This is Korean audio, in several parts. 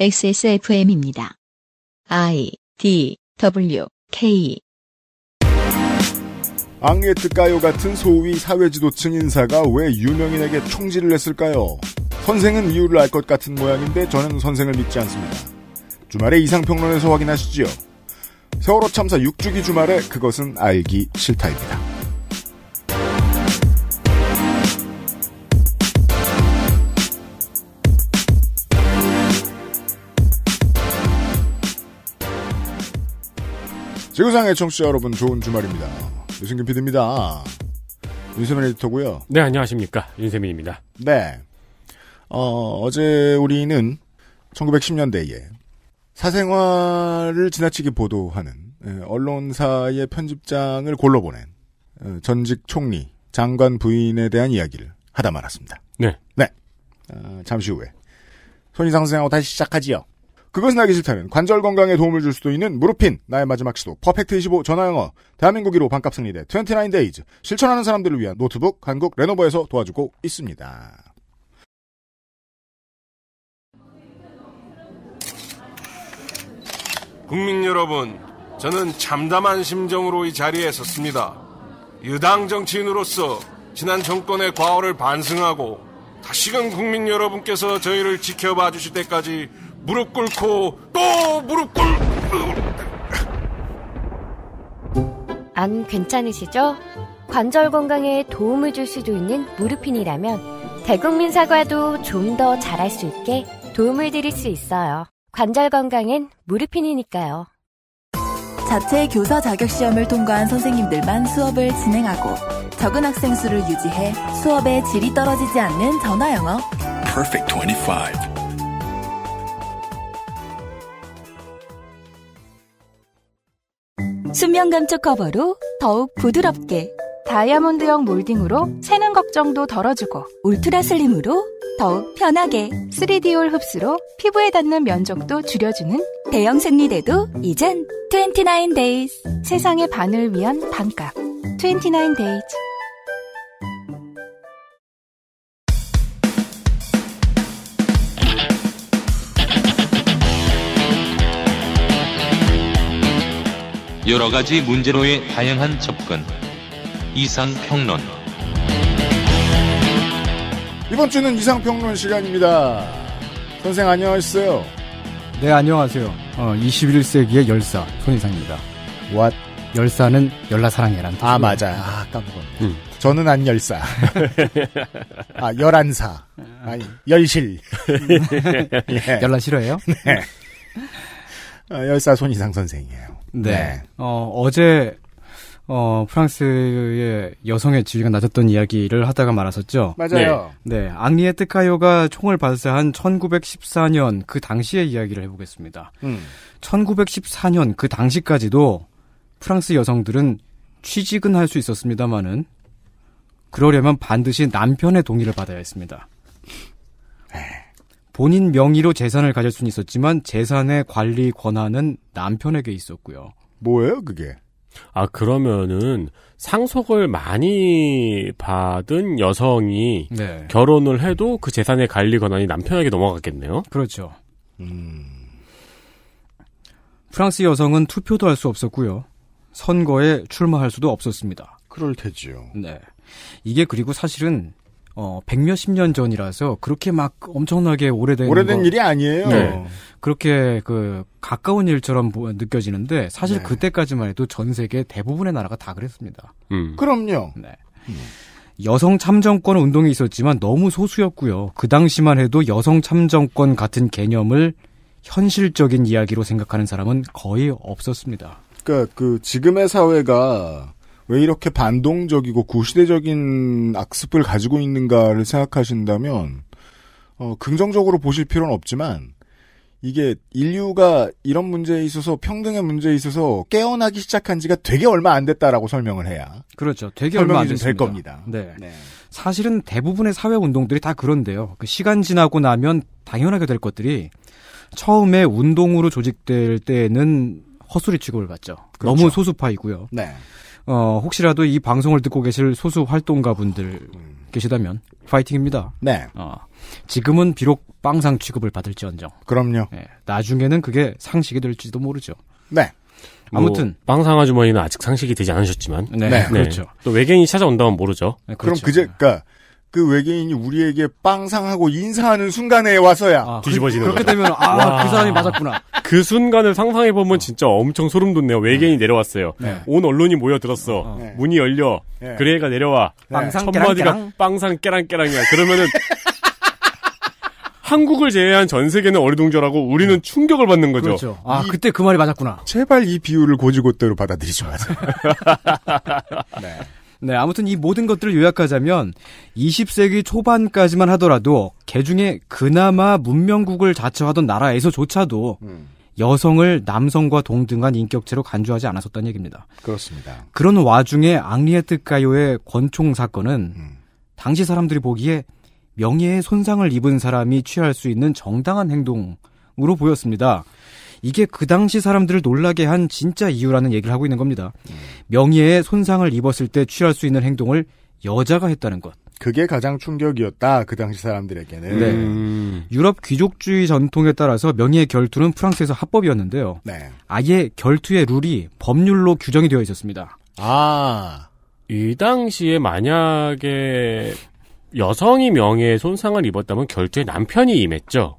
XSFM입니다. I D W K 앙리에트 가요 같은 소위 사회지도층 인사가 왜 유명인에게 총질을 했을까요? 선생은 이유를 알 것 같은 모양인데 저는 선생을 믿지 않습니다. 주말에 이상평론에서 확인하시지요. 세월호 참사 6주기 주말에 그것은 알기 싫다입니다. 지구상의 청취자 여러분 좋은 주말입니다. 유승균 PD입니다. 윤세민 에디터고요. 네, 안녕하십니까. 윤세민입니다. 네. 어, 어제 우리는 1910년대에 사생활을 지나치게 보도하는 예, 언론사의 편집장을 골로보낸 어, 전직 총리, 장관 부인에 대한 이야기를 하다 말았습니다. 네. 네. 어, 잠시 후에 손희상 선생하고 다시 시작하지요. 그것은 하기 싫다는 관절 건강에 도움을 줄 수도 있는 무릎핀 나의 마지막 시도 퍼펙트 25 전화영어 대한민국 1호 반값 승리대 29데이즈 실천하는 사람들을 위한 노트북 한국 레노버에서 도와주고 있습니다. 국민 여러분, 저는 참담한 심정으로 이 자리에 섰습니다. 유당 정치인으로서 지난 정권의 과오를 반성하고 다시금 국민 여러분께서 저희를 지켜봐 주실 때까지 무릎 꿇고 또 무릎 꿇고 안 괜찮으시죠? 관절 건강에 도움을 줄 수도 있는 무릎핀이라면 대국민 사과도 좀 더 잘할 수 있게 도움을 드릴 수 있어요. 관절 건강엔 무릎핀이니까요. 자체 교사 자격 시험을 통과한 선생님들만 수업을 진행하고 적은 학생 수를 유지해 수업의 질이 떨어지지 않는 전화 영어. Perfect 25. 수면 감촉 커버로 더욱 부드럽게 다이아몬드형 몰딩으로 새는 걱정도 덜어주고 울트라 슬림으로 더욱 편하게 3D올 흡수로 피부에 닿는 면적도 줄여주는 대형 생리대도 이젠 29days 세상의 반을 위한 반값 29days 여러 가지 문제로의 다양한 접근. 이상평론. 이번 주는 이상평론 시간입니다. 선생 안녕하세요 네, 안녕하세요. 어, 21세기의 열사, 손희상입니다. What? 열사는 열라사랑이란 뜻. 아, 맞아요. 아, 까먹었네. 음. 저는 안 열사. 아, 열한사 아니, 열실. 예. 열라 싫어해요? 네. 어, 열사 손희상 선생이에요. 네. 네. 어, 어제 어, 프랑스의 여성의 지위가 낮았던 이야기를 하다가 말았었죠. 맞아요. 네. 네. 앙리에트 카요가 총을 발사한 1914년 그 당시의 이야기를 해보겠습니다. 음. 1914년 그 당시까지도 프랑스 여성들은 취직은 할 수 있었습니다마는 그러려면 반드시 남편의 동의를 받아야 했습니다. 본인 명의로 재산을 가질 수는 있었지만 재산의 관리 권한은 남편에게 있었고요. 뭐예요, 그게? 아, 그러면은 상속을 많이 받은 여성이 네. 결혼을 해도 그 재산의 관리 권한이 남편에게 넘어갔겠네요. 그렇죠. 음. 프랑스 여성은 투표도 할 수 없었고요. 선거에 출마할 수도 없었습니다. 그럴 테지요. 네. 이게 그리고 사실은 어, 백몇십 년 전이라서 그렇게 막 엄청나게 오래된 오래된 거, 일이 아니에요. 네. 네. 그렇게 그 가까운 일처럼 느껴지는데 사실 네. 그때까지만 해도 전 세계 대부분의 나라가 다 그랬습니다. 음. 그럼요. 네. 음. 여성 참정권 운동이 있었지만 너무 소수였고요. 그 당시만 해도 여성 참정권 같은 개념을 현실적인 이야기로 생각하는 사람은 거의 없었습니다. 그러니까 그 지금의 사회가 왜 이렇게 반동적이고 구시대적인 악습을 가지고 있는가를 생각하신다면 어, 긍정적으로 보실 필요는 없지만 이게 인류가 이런 문제에 있어서 평등의 문제에 있어서 깨어나기 시작한 지가 되게 얼마 안 됐다라고 설명을 해야 그렇죠. 되게 얼마 안됐습될 겁니다. 네. 네. 사실은 대부분의 사회 운동들이 다 그런데요. 그 시간 지나고 나면 당연하게 될 것들이 처음에 운동으로 조직될 때는 허술이 취급을 받죠. 그렇죠. 너무 소수파이고요. 네. 어, 혹시라도 이 방송을 듣고 계실 소수 활동가 분들 계시다면 파이팅입니다. 네. 어, 지금은 비록 빵상 취급을 받을지언정. 그럼요. 예, 나중에는 그게 상식이 될지도 모르죠. 네. 아무튼 뭐, 빵상 아주머니는 아직 상식이 되지 않으셨지만. 네. 네. 그렇죠. 또 외계인이 찾아온다면 모르죠. 네, 그렇죠. 그럼 그제 그니까 그 외계인이 우리에게 빵상하고 인사하는 순간에 와서야 아, 그, 뒤집어지는 아, 그, 그렇게 되면 아그 사람이 맞았구나. 그 순간을 상상해 보면 진짜 엄청 소름 돋네요. 외계인이 네. 내려왔어요. 네. 온 언론이 모여들었어. 어. 네. 문이 열려. 네. 그레이가 내려와. 빵상 네. 첫 마디가 빵상 깨랑깨랑이야. 그러면은 한국을 제외한 전 세계는 어리둥절하고 우리는 네. 충격을 받는 거죠. 그렇죠. 아, 이, 그때 그 말이 맞았구나. 제발 이 비유를 고지고대로 받아들이지 마세요. 네. 네, 아무튼 이 모든 것들을 요약하자면 20세기 초반까지만 하더라도 개중에 그나마 문명국을 자처하던 나라에서조차도 음. 여성을 남성과 동등한 인격체로 간주하지 않았었다는 얘기입니다. 그렇습니다. 그런 와중에 앙리에트 가요의 권총 사건은 음. 당시 사람들이 보기에 명예의 손상을 입은 사람이 취할 수 있는 정당한 행동으로 보였습니다. 이게 그 당시 사람들을 놀라게 한 진짜 이유라는 얘기를 하고 있는 겁니다. 명예에 손상을 입었을 때 취할 수 있는 행동을 여자가 했다는 것. 그게 가장 충격이었다 그 당시 사람들에게는. 네. 음. 유럽 귀족주의 전통에 따라서 명예 결투는 프랑스에서 합법이었는데요. 네. 아예 결투의 룰이 법률로 규정이 되어 있었습니다. 아. 이 당시에 만약에 여성이 명예에 손상을 입었다면 결투에 남편이 임했죠.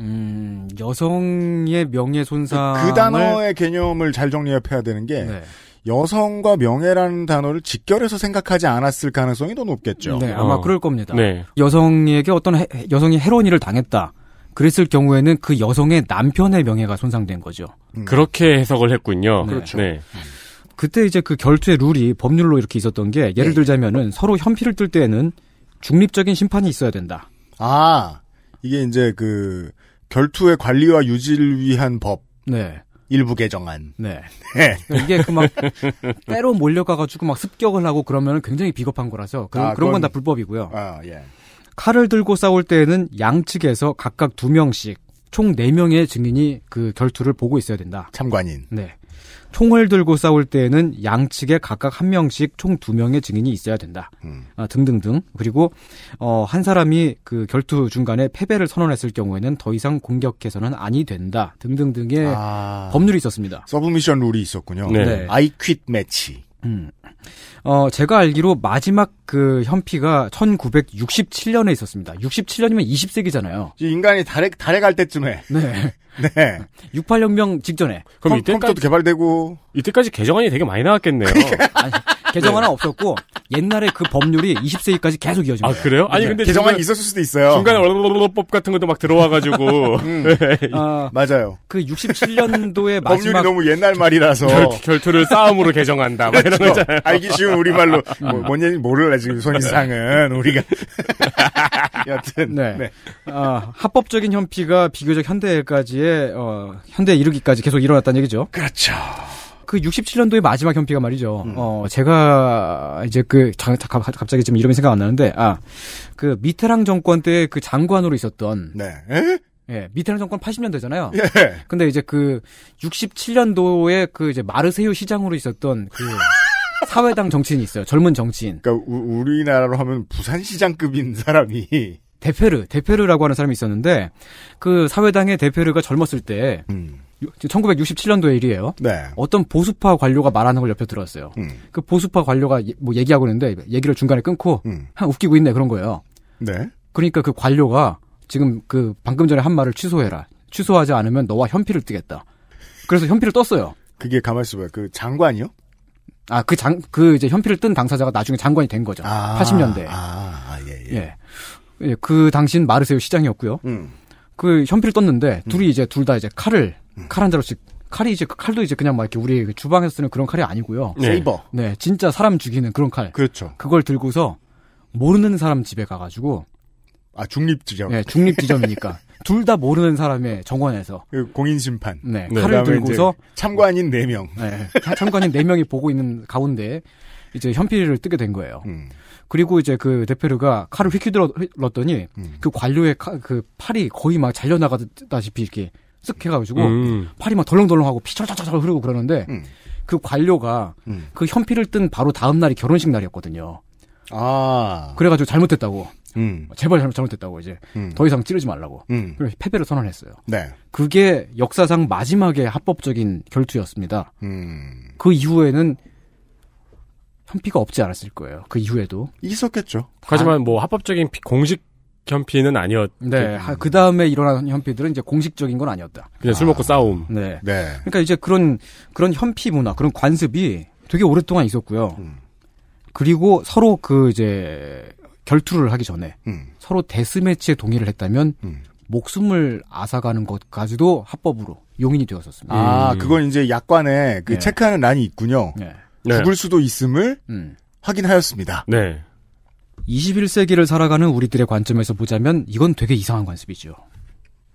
음, 여성의 명예 손상. 그, 단어의 개념을 잘 정리해야 되는 게 네. 여성과 명예라는 단어를 직결해서 생각하지 않았을 가능성이 더 높겠죠. 네, 아마 어. 그럴 겁니다. 네. 여성에게 어떤 해, 여성이 해로니를 당했다. 그랬을 경우에는 그 여성의 남편의 명예가 손상된 거죠. 음. 그렇게 해석을 했군요. 네. 그렇죠. 네. 그때 이제 그 결투의 룰이 법률로 이렇게 있었던 게 예를 네. 들자면은 서로 현피를 뜰 때에는 중립적인 심판이 있어야 된다. 아, 이게 이제 그 결투의 관리와 유지를 위한 법. 네. 일부 개정안. 네. 네. 이게 그 막 때로 몰려가가지고 막 습격을 하고 그러면 굉장히 비겁한 거라서 그, 아, 그런 건 다 불법이고요. 아, 예. 칼을 들고 싸울 때에는 양측에서 각각 두 명씩 총 네 명의 증인이 그 결투를 보고 있어야 된다. 참관인. 네. 총을 들고 싸울 때에는 양측에 각각 한 명씩 총 두 명의 증인이 있어야 된다. 음. 아, 등등등. 그리고 어, 한 사람이 그 결투 중간에 패배를 선언했을 경우에는 더 이상 공격해서는 아니 된다. 등등등의 아... 법률이 있었습니다. 서브미션 룰이 있었군요. 네. 아이퀕 네. 매치. 음. 어, 제가 알기로 마지막 그 현피가 1967년에 있었습니다. 67년이면 20세기잖아요. 인간이 달에, 달에 갈 때쯤에. 네. 네. 68혁명 직전에. 그럼 컴, 이때까지. 컴퓨터도 개발되고. 이때까지 개정안이 되게 많이 나왔겠네요. 그러니까. 아니, 개정안은 네. 없었고 옛날에 그 법률이 20세기까지 계속 이어집니다. 아 그래요? 아니 네. 근데 개정안이 있었을 수도 있어요. 중간에 얼러법 같은 것도 막 들어와가지고 음. 네. 어, 맞아요. 그 67년도에 마지막 법률이 너무 옛날 말이라서 결, 투를 싸움으로 개정한다. 막 이런 거잖아요 그렇죠. 알기 쉬운 우리 말로 음. 뭐, 뭔얘기 모를래 지금 손 네. 이상은 우리가 여튼 네. 네. 아, 합법적인 현피가 비교적 현대까지의 어, 현대 에 이르기까지 계속 일어났다는 얘기죠. 그렇죠. 그 67년도의 마지막 현피가 말이죠. 음. 어, 제가 이제 그 자, 자, 갑자기 지금 이름이 생각 안 나는데 아. 그 미테랑 정권 때 그 장관으로 있었던 네. 에? 예, 미테랑 정권 80년대잖아요. 예. 근데 이제 그 67년도에 그 이제 마르세유 시장으로 있었던 그 사회당 정치인이 있어요. 젊은 정치인. 그러니까 우, 우리나라로 하면 부산시장급인 사람이 대페르, 대페르라고 하는 사람이 있었는데 그 사회당의 대페르가 젊었을 때 음. 1967년도의 일이에요. 네. 어떤 보수파 관료가 말하는 걸 옆에 들었어요. 음. 그 보수파 관료가 예, 뭐 얘기하고 있는데 얘기를 중간에 끊고 음. 한 웃기고 있네 그런 거예요. 네. 그러니까 그 관료가 지금 그 방금 전에 한 말을 취소해라. 취소하지 않으면 너와 현피를 뜨겠다. 그래서 현피를 떴어요. 그게 가만 있어봐요. 그 장관이요? 아, 그 장, 그 이제 현피를 뜬 당사자가 나중에 장관이 된 거죠. 아, 80년대. 아, 아, 예, 예. 예. 예 그당신엔 마르세유 시장이었고요. 음. 그 현피를 떴는데 둘이 음. 이제 둘 다 이제 칼을 칼한자로씩 칼이 이제 그 칼도 이제 그냥 막 이렇게 우리 주방에서 쓰는 그런 칼이 아니고요. 네. 세이버. 네, 진짜 사람 죽이는 그런 칼. 그렇죠. 그걸 들고서 모르는 사람 집에 가가지고 아 중립 지점. 네, 중립 지점이니까 둘 다 모르는 사람의 정원에서 그 공인 심판. 네, 네, 칼을 들고서 참관인 4 명. 네, 참관인 4 명이 보고 있는 가운데 이제 현피를 뜨게 된 거예요. 음. 그리고 이제 그 데페르가 칼을 휘휘들었더니 음. 그 관료의 칼, 그 팔이 거의 막 잘려 나가다시피 이렇게 쓱 해가지고 음. 팔이 막 덜렁덜렁하고 피 철철철 흐르고 그러는데 음. 그 관료가 음. 그 현피를 뜬 바로 다음 날이 결혼식 날이었거든요. 아 그래가지고 잘못됐다고 음. 제발 잘못 잘못됐다고 이제 음. 더 이상 찌르지 말라고 음. 그래서 패배를 선언했어요. 네. 그게 역사상 마지막에 합법적인 결투였습니다. 그 이후에는 현피가 없지 않았을 거예요. 그 이후에도 있었겠죠. 하지만 뭐 합법적인 공식 현피는 아니었. 네. 그-, 아, 그 다음에 일어난 현피들은 이제 공식적인 건 아니었다. 그냥 술 먹고 아, 싸움. 네. 네. 그러니까 이제 그런 그런 현피 문화, 그런 관습이 되게 오랫동안 있었고요. 음. 그리고 서로 그 이제 결투를 하기 전에 음. 서로 데스매치에 동의를 했다면 음. 목숨을 앗아가는 것까지도 합법으로 용인이 되었었습니다. 아, 음. 그건 이제 약관에 그 네. 체크하는 란이 있군요. 네. 네. 죽을 수도 있음을 음. 확인하였습니다. 네. 21세기를 살아가는 우리들의 관점에서 보자면 이건 되게 이상한 관습이죠.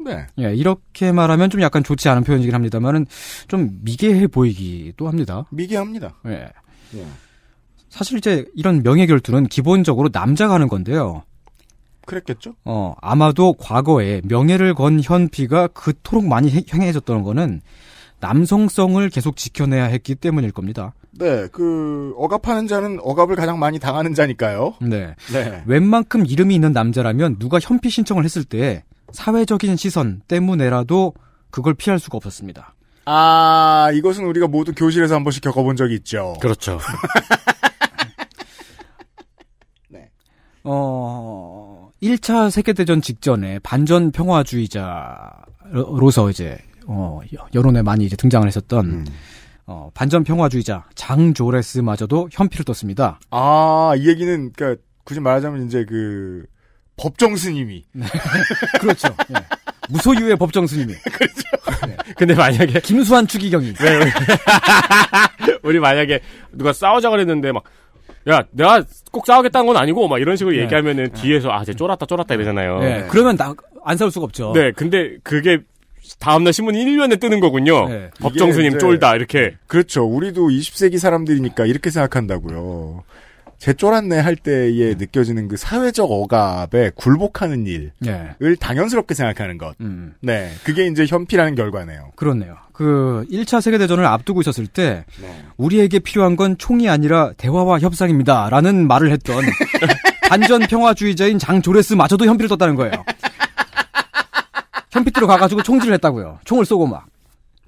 네. 예, 이렇게 말하면 좀 약간 좋지 않은 표현이긴 합니다만은 좀 미개해 보이기도 합니다. 미개합니다. 예. 예. 사실 이제 이런 명예 결투는 기본적으로 남자가 하는 건데요. 그랬겠죠? 어, 아마도 과거에 명예를 건 현피가 그토록 많이 행해졌던 거는 남성성을 계속 지켜내야 했기 때문일 겁니다. 네, 그 억압하는 자는 억압을 가장 많이 당하는 자니까요. 네. 네. 웬만큼 이름이 있는 남자라면 누가 현피 신청을 했을 때 사회적인 시선 때문에라도 그걸 피할 수가 없었습니다. 아, 이것은 우리가 모두 교실에서 한 번씩 겪어본 적이 있죠. 그렇죠. 네. 어, 1차 세계대전 직전에 반전 평화주의자로서 이제 어, 여론에 많이 이제 등장을 했었던 음. 어, 반전 평화주의자 장조레스마저도 현피를 떴습니다. 아, 이 얘기는 그러니까 굳이 말하자면 이제 그 법정 스님이 네. 그렇죠. 네. 무소유의 법정 스님이 그렇죠. 네. 근데 만약에 김수환 추기경이 네, 우리 만약에 누가 싸우자 그랬는데 막 야, 내가 꼭 싸우겠다는 건 아니고, 막 이런 식으로 네. 얘기하면은 네. 뒤에서, 아, 쟤 쫄았다, 쫄았다 이러잖아요. 그러면 나, 안 싸울 수가 없죠. 네, 근데 그게 다음날 신문이 1년에 뜨는 거군요. 네. 법정수님 쫄다 이렇게. 그렇죠. 우리도 20세기 사람들이니까 이렇게 생각한다고요. 제 쫄았네 할 때에 네. 느껴지는 그 사회적 억압에 굴복하는 일을 네. 당연스럽게 생각하는 것. 음. 네. 그게 이제 현피라는 결과네요. 그렇네요. 그 1차 세계대전을 앞두고 있었을 때 네. 우리에게 필요한 건 총이 아니라 대화와 협상입니다. 라는 말을 했던 반전 평화주의자인 장조레스 마저도 현피를 떴다는 거예요. 햄피트로 가가지고 총질을 했다고요. 총을 쏘고 막.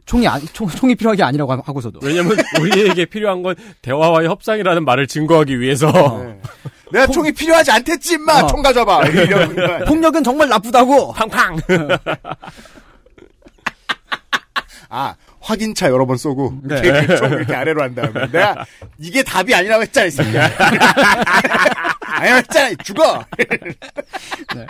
총이 아, 총, 총이 필요한 게 아니라고 하고서도. 왜냐면 우리에게 필요한 건대화와 협상이라는 말을 증거하기 위해서. 네. 내가 총... 이 필요하지 않겠지 임마 어. 총 가져봐. 네. 폭력은 정말 나쁘다고. 팡팡. 아 확인차 여러 번 쏘고 네. 총 이렇게 아래로 한 다음에 내가 이게 답이 아니라고 했잖아 이 새끼야. 아니라고 했잖아 죽어. 네.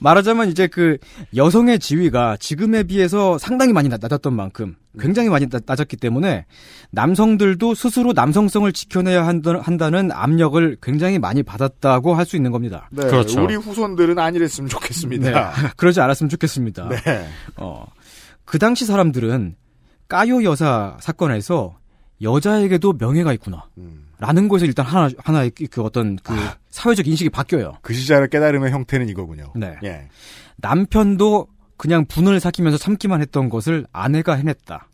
말하자면 이제 그 여성의 지위가 지금에 비해서 상당히 많이 낮았던 만큼 굉장히 많이 낮았기 때문에 남성들도 스스로 남성성을 지켜내야 한다는 압력을 굉장히 많이 받았다고 할 수 있는 겁니다. 네, 그렇죠. 우리 후손들은 아니랬으면 좋겠습니다. 네, 그러지 않았으면 좋겠습니다. 네. 어, 그 당시 사람들은 까요 여사 사건에서 여자에게도 명예가 있구나. 음. 라는 곳에 일단 하나, 하나의 그, 그 어떤 그 아. 사회적 인식이 바뀌어요. 그 시절을 깨달음의 형태는 이거군요. 네. 예. 남편도 그냥 분을 삭히면서 참기만 했던 것을 아내가 해냈다.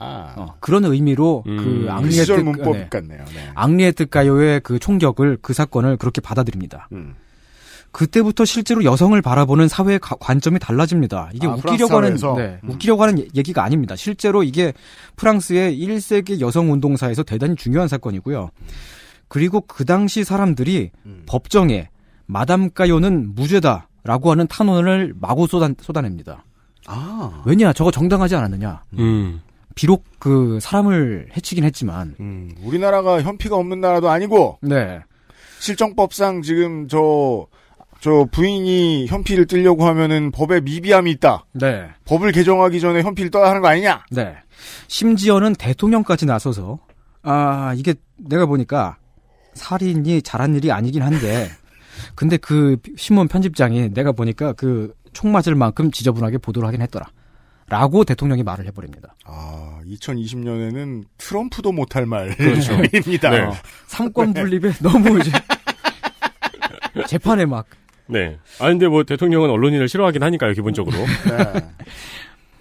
아. 어, 그런 의미로 그 음. 그 악리의 그 뜻, 문법 네. 같네요. 네. 악리의 뜻가요의 그 총격을 그 사건을 그렇게 받아들입니다. 음. 그때부터 실제로 여성을 바라보는 사회의 가, 관점이 달라집니다. 이게 아, 웃기려고 하는 네, 음. 웃기려고 하는 얘기가 아닙니다. 실제로 이게 프랑스의 1세기 여성 운동사에서 대단히 중요한 사건이고요. 그리고 그 당시 사람들이 음. 법정에 마담 까요는 무죄다라고 하는 탄원을 마구 쏟아, 쏟아냅니다. 아. 왜냐? 저거 정당하지 않았느냐? 음. 비록 그 사람을 해치긴 했지만 음, 우리나라가 현피가 없는 나라도 아니고 네. 실정법상 지금 저저 부인이 현피를 뜨려고 하면은 법에 미비함이 있다. 네. 법을 개정하기 전에 현피를 떠야 하는 거 아니냐? 네. 심지어는 대통령까지 나서서 아 이게 내가 보니까 살인이 잘한 일이 아니긴 한데 근데 그 신문 편집장이 내가 보니까 그 총 맞을 만큼 지저분하게 보도를 하긴 했더라. 라고 대통령이 말을 해버립니다. 아, 2020년에는 트럼프도 못할 말입니다. 그렇죠. 네. 삼권 분립에 너무 이제 재판에 막 네. 아 근데 뭐 대통령은 언론인을 싫어하긴 하니까요 기본적으로. 네.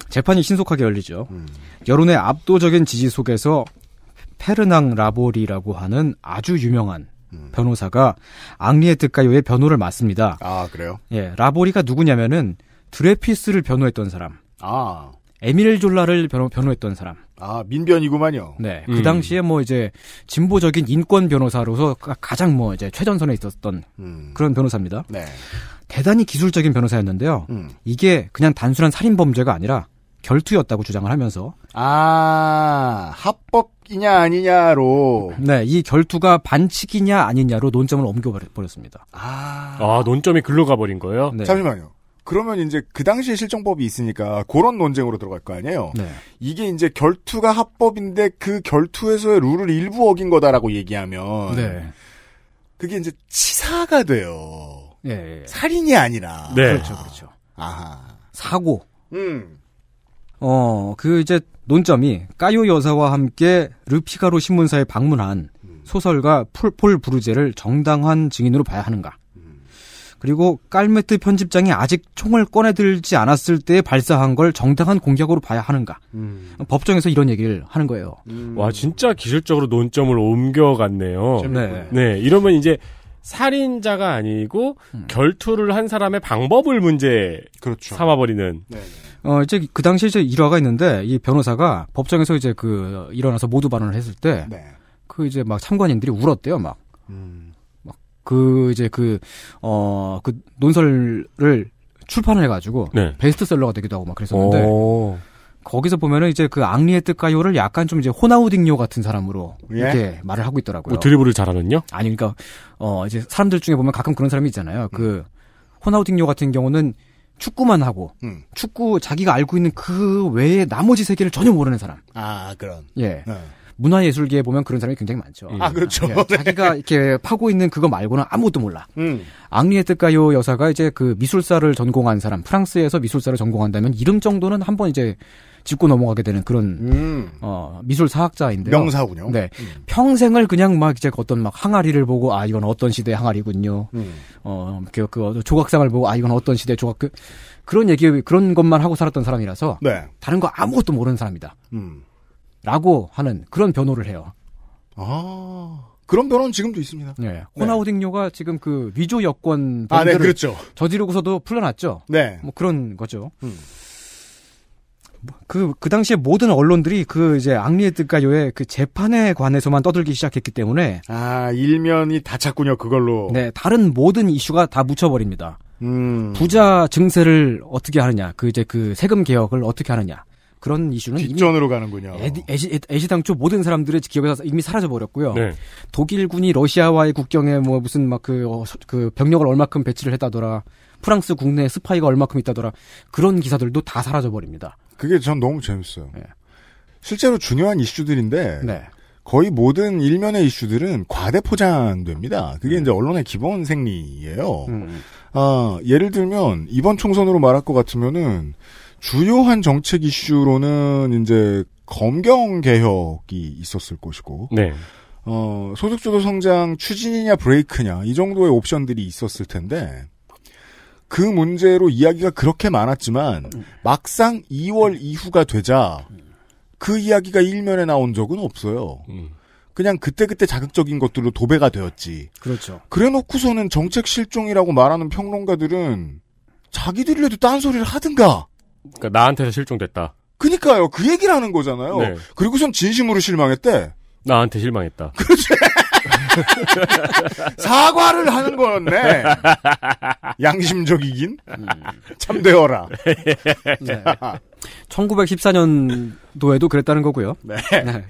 재판이 신속하게 열리죠. 음. 여론의 압도적인 지지 속에서 페르낭 라보리라고 하는 아주 유명한 음. 변호사가 앙리에트 가요의 변호를 맡습니다. 아 그래요? 예, 라보리가 누구냐면은 드레피스를 변호했던 사람. 아. 에밀 졸라를 변호, 변호했던 사람. 아 민변이구만요. 네, 음. 그 당시에 뭐 이제 진보적인 인권 변호사로서 가장 뭐 이제 최전선에 있었던 음. 그런 변호사입니다. 네. 대단히 기술적인 변호사였는데요. 음. 이게 그냥 단순한 살인 범죄가 아니라 결투였다고 주장을 하면서 아 합법이냐 아니냐로 네 이 결투가 반칙이냐 아니냐로 논점을 옮겨 버렸습니다. 아, 아 논점이 글로 가버린 거예요? 네. 잠시만요. 그러면 이제 그 당시에 실정법이 있으니까 그런 논쟁으로 들어갈 거 아니에요. 네. 이게 이제 결투가 합법인데 그 결투에서의 룰을 일부 어긴 거다라고 얘기하면 네. 그게 이제 치사가 돼요. 네. 살인이 아니라. 네. 그렇죠, 그렇죠. 아하. 사고. 음. 어, 그 이제 논점이 까요 여사와 함께 르피가로 신문사에 방문한 음. 소설가 풀폴브르제를 정당한 증인으로 봐야 하는가. 그리고 깔메트 편집장이 아직 총을 꺼내들지 않았을 때 발사한 걸 정당한 공격으로 봐야 하는가. 음. 법정에서 이런 얘기를 하는 거예요. 음. 와, 진짜 기술적으로 논점을 옮겨갔네요. 네. 네, 이러면 이제 살인자가 아니고 음. 결투를 한 사람의 방법을 문제 그렇죠. 삼아버리는. 네어 이제 그 당시에 이제 일화가 있는데 이 변호사가 법정에서 이제 그 일어나서 모두 발언을 했을 때그 네. 그 이제 막 참관인들이 울었대요 막. 음. 그 이제 그 어, 그 논설을 출판을 해가지고 네. 베스트셀러가 되기도 하고 막 그랬었는데 오. 거기서 보면은 이제 그 앙리의 뜻가요를 약간 좀 이제 호나우딩요 같은 사람으로 예? 이렇게 말을 하고 있더라고요. 뭐 드리블을 잘하는요? 아니 그러니까 어 이제 사람들 중에 보면 가끔 그런 사람이 있잖아요. 음. 그 호나우딩요 같은 경우는 축구만 하고 음. 축구 자기가 알고 있는 그 외에 나머지 세계를 전혀 모르는 사람. 아 그런. 예. 음. 문화예술계에 보면 그런 사람이 굉장히 많죠. 음. 아, 그렇죠. 예, 네. 자기가 이렇게 파고 있는 그거 말고는 아무것도 몰라. 음. 앙리에뜨가요 여사가 이제 그 미술사를 전공한 사람, 프랑스에서 미술사를 전공한다면 이름 정도는 한 번 이제 짚고 넘어가게 되는 그런 음. 어, 미술 사학자인데 명사군요. 네, 음. 평생을 그냥 막 이제 그 어떤 막 항아리를 보고 아 이건 어떤 시대 의 항아리군요. 음. 어, 그, 그 조각상을 보고 아 이건 어떤 시대 의 조각 그, 그런 얘기 그런 것만 하고 살았던 사람이라서 네. 다른 거 아무것도 모르는 사람이다. 음. 라고 하는 그런 변호를 해요. 아. 그런 변호는 지금도 있습니다. 네. 네. 호나우딩요가 지금 그 위조 여권 범죄를 아, 네, 그렇죠. 저지르고서도 풀려났죠. 네. 뭐 그런 거죠. 음. 뭐 그, 그 당시에 모든 언론들이 그 이제 앙리에 뜻가요의 그 재판에 관해서만 떠들기 시작했기 때문에. 아, 일면이 다 찼군요, 그걸로. 네, 다른 모든 이슈가 다 묻혀버립니다. 음. 부자 증세를 어떻게 하느냐, 그 이제 그 세금 개혁을 어떻게 하느냐, 그런 이슈는 뒷전으로 가는군요. 애시, 당초 모든 사람들의 기억에서 이미 사라져 버렸고요. 네. 독일군이 러시아와의 국경에 뭐 무슨 막그 어, 그 병력을 얼마큼 배치를 했다더라. 프랑스 국내에 스파이가 얼마큼 있다더라. 그런 기사들도 다 사라져 버립니다. 그게 전 너무 재밌어요. 네. 실제로 중요한 이슈들인데 네. 거의 모든 일면의 이슈들은 과대 포장됩니다. 그게 음. 이제 언론의 기본 생리예요. 음. 아, 예를 들면 이번 총선으로 말할 것 같으면은 주요한 정책 이슈로는 이제 검경 개혁이 있었을 것이고 네. 어, 소득주도 성장 추진이냐 브레이크냐 이 정도의 옵션들이 있었을 텐데 그 문제로 이야기가 그렇게 많았지만 음. 막상 2월 이후가 되자 그 이야기가 일면에 나온 적은 없어요. 음. 그냥 그때그때 자극적인 것들로 도배가 되었지. 그렇죠. 그래놓고서는 정책 실종이라고 말하는 평론가들은 자기들이라도 딴소리를 하든가 그러니까 나한테서 실종됐다. 그니까요. 그 얘기를 하는 거잖아요. 네. 그리고선 진심으로 실망했대. 나한테 실망했다. 그렇지. 사과를 하는 거였네. 양심적이긴. 참되어라. 네. 1914년도에도 그랬다는 거고요. 네. 네.